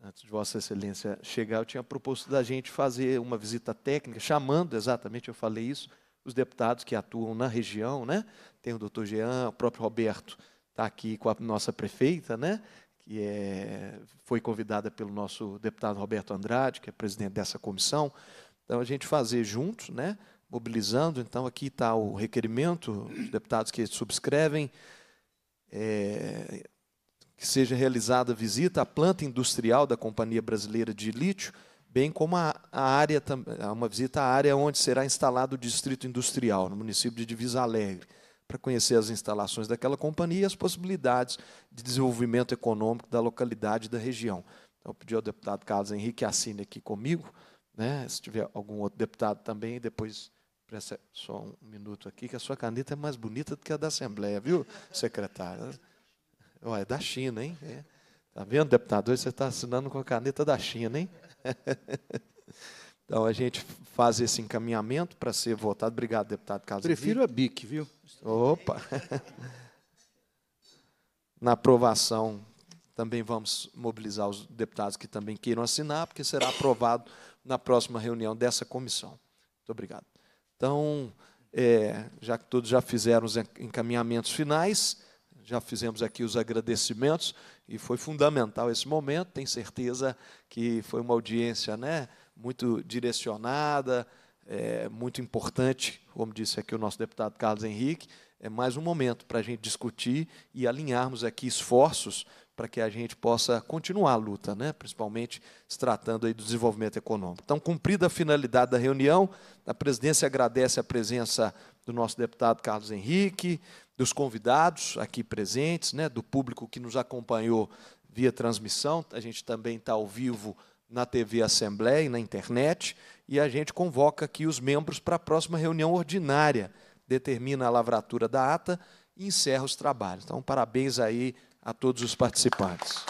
Antes de Vossa Excelência chegar, eu tinha proposto da gente fazer uma visita técnica, chamando exatamente, eu falei isso, os deputados que atuam na região, né? Tem o doutor Jean, o próprio Roberto está aqui com a nossa prefeita, né? e é, foi convidada pelo nosso deputado Roberto Andrade, que é presidente dessa comissão. Então, a gente fazer juntos, né, mobilizando. Então, aqui está o requerimento, os deputados que subscrevem, é, que seja realizada visita à planta industrial da Companhia Brasileira de Lítio, bem como a, a área, uma visita à área onde será instalado o distrito industrial, no município de Divisa Alegre para conhecer as instalações daquela companhia e as possibilidades de desenvolvimento econômico da localidade e da região. Então, eu pedi ao deputado Carlos Henrique que assine aqui comigo, né? se tiver algum outro deputado também, depois presta só um minuto aqui, que a sua caneta é mais bonita do que a da Assembleia, viu, secretário? Oh, é da China, hein? É. Tá vendo, deputado? Hoje você está assinando com a caneta da China, hein? Então a gente faz esse encaminhamento para ser votado. Obrigado, deputado Carlos. Prefiro Henrique. a BIC, viu? Opa! Na aprovação também vamos mobilizar os deputados que também queiram assinar, porque será aprovado na próxima reunião dessa comissão. Muito obrigado. Então, é, já que todos já fizeram os encaminhamentos finais, já fizemos aqui os agradecimentos, e foi fundamental esse momento, tenho certeza que foi uma audiência, né? muito direcionada, é, muito importante, como disse aqui o nosso deputado Carlos Henrique, é mais um momento para a gente discutir e alinharmos aqui esforços para que a gente possa continuar a luta, né? principalmente se tratando aí do desenvolvimento econômico. Então, cumprida a finalidade da reunião, a presidência agradece a presença do nosso deputado Carlos Henrique, dos convidados aqui presentes, né? do público que nos acompanhou via transmissão, a gente também está ao vivo na TV Assembleia e na internet, e a gente convoca aqui os membros para a próxima reunião ordinária, determina a lavratura da ata e encerra os trabalhos. Então, parabéns aí a todos os participantes.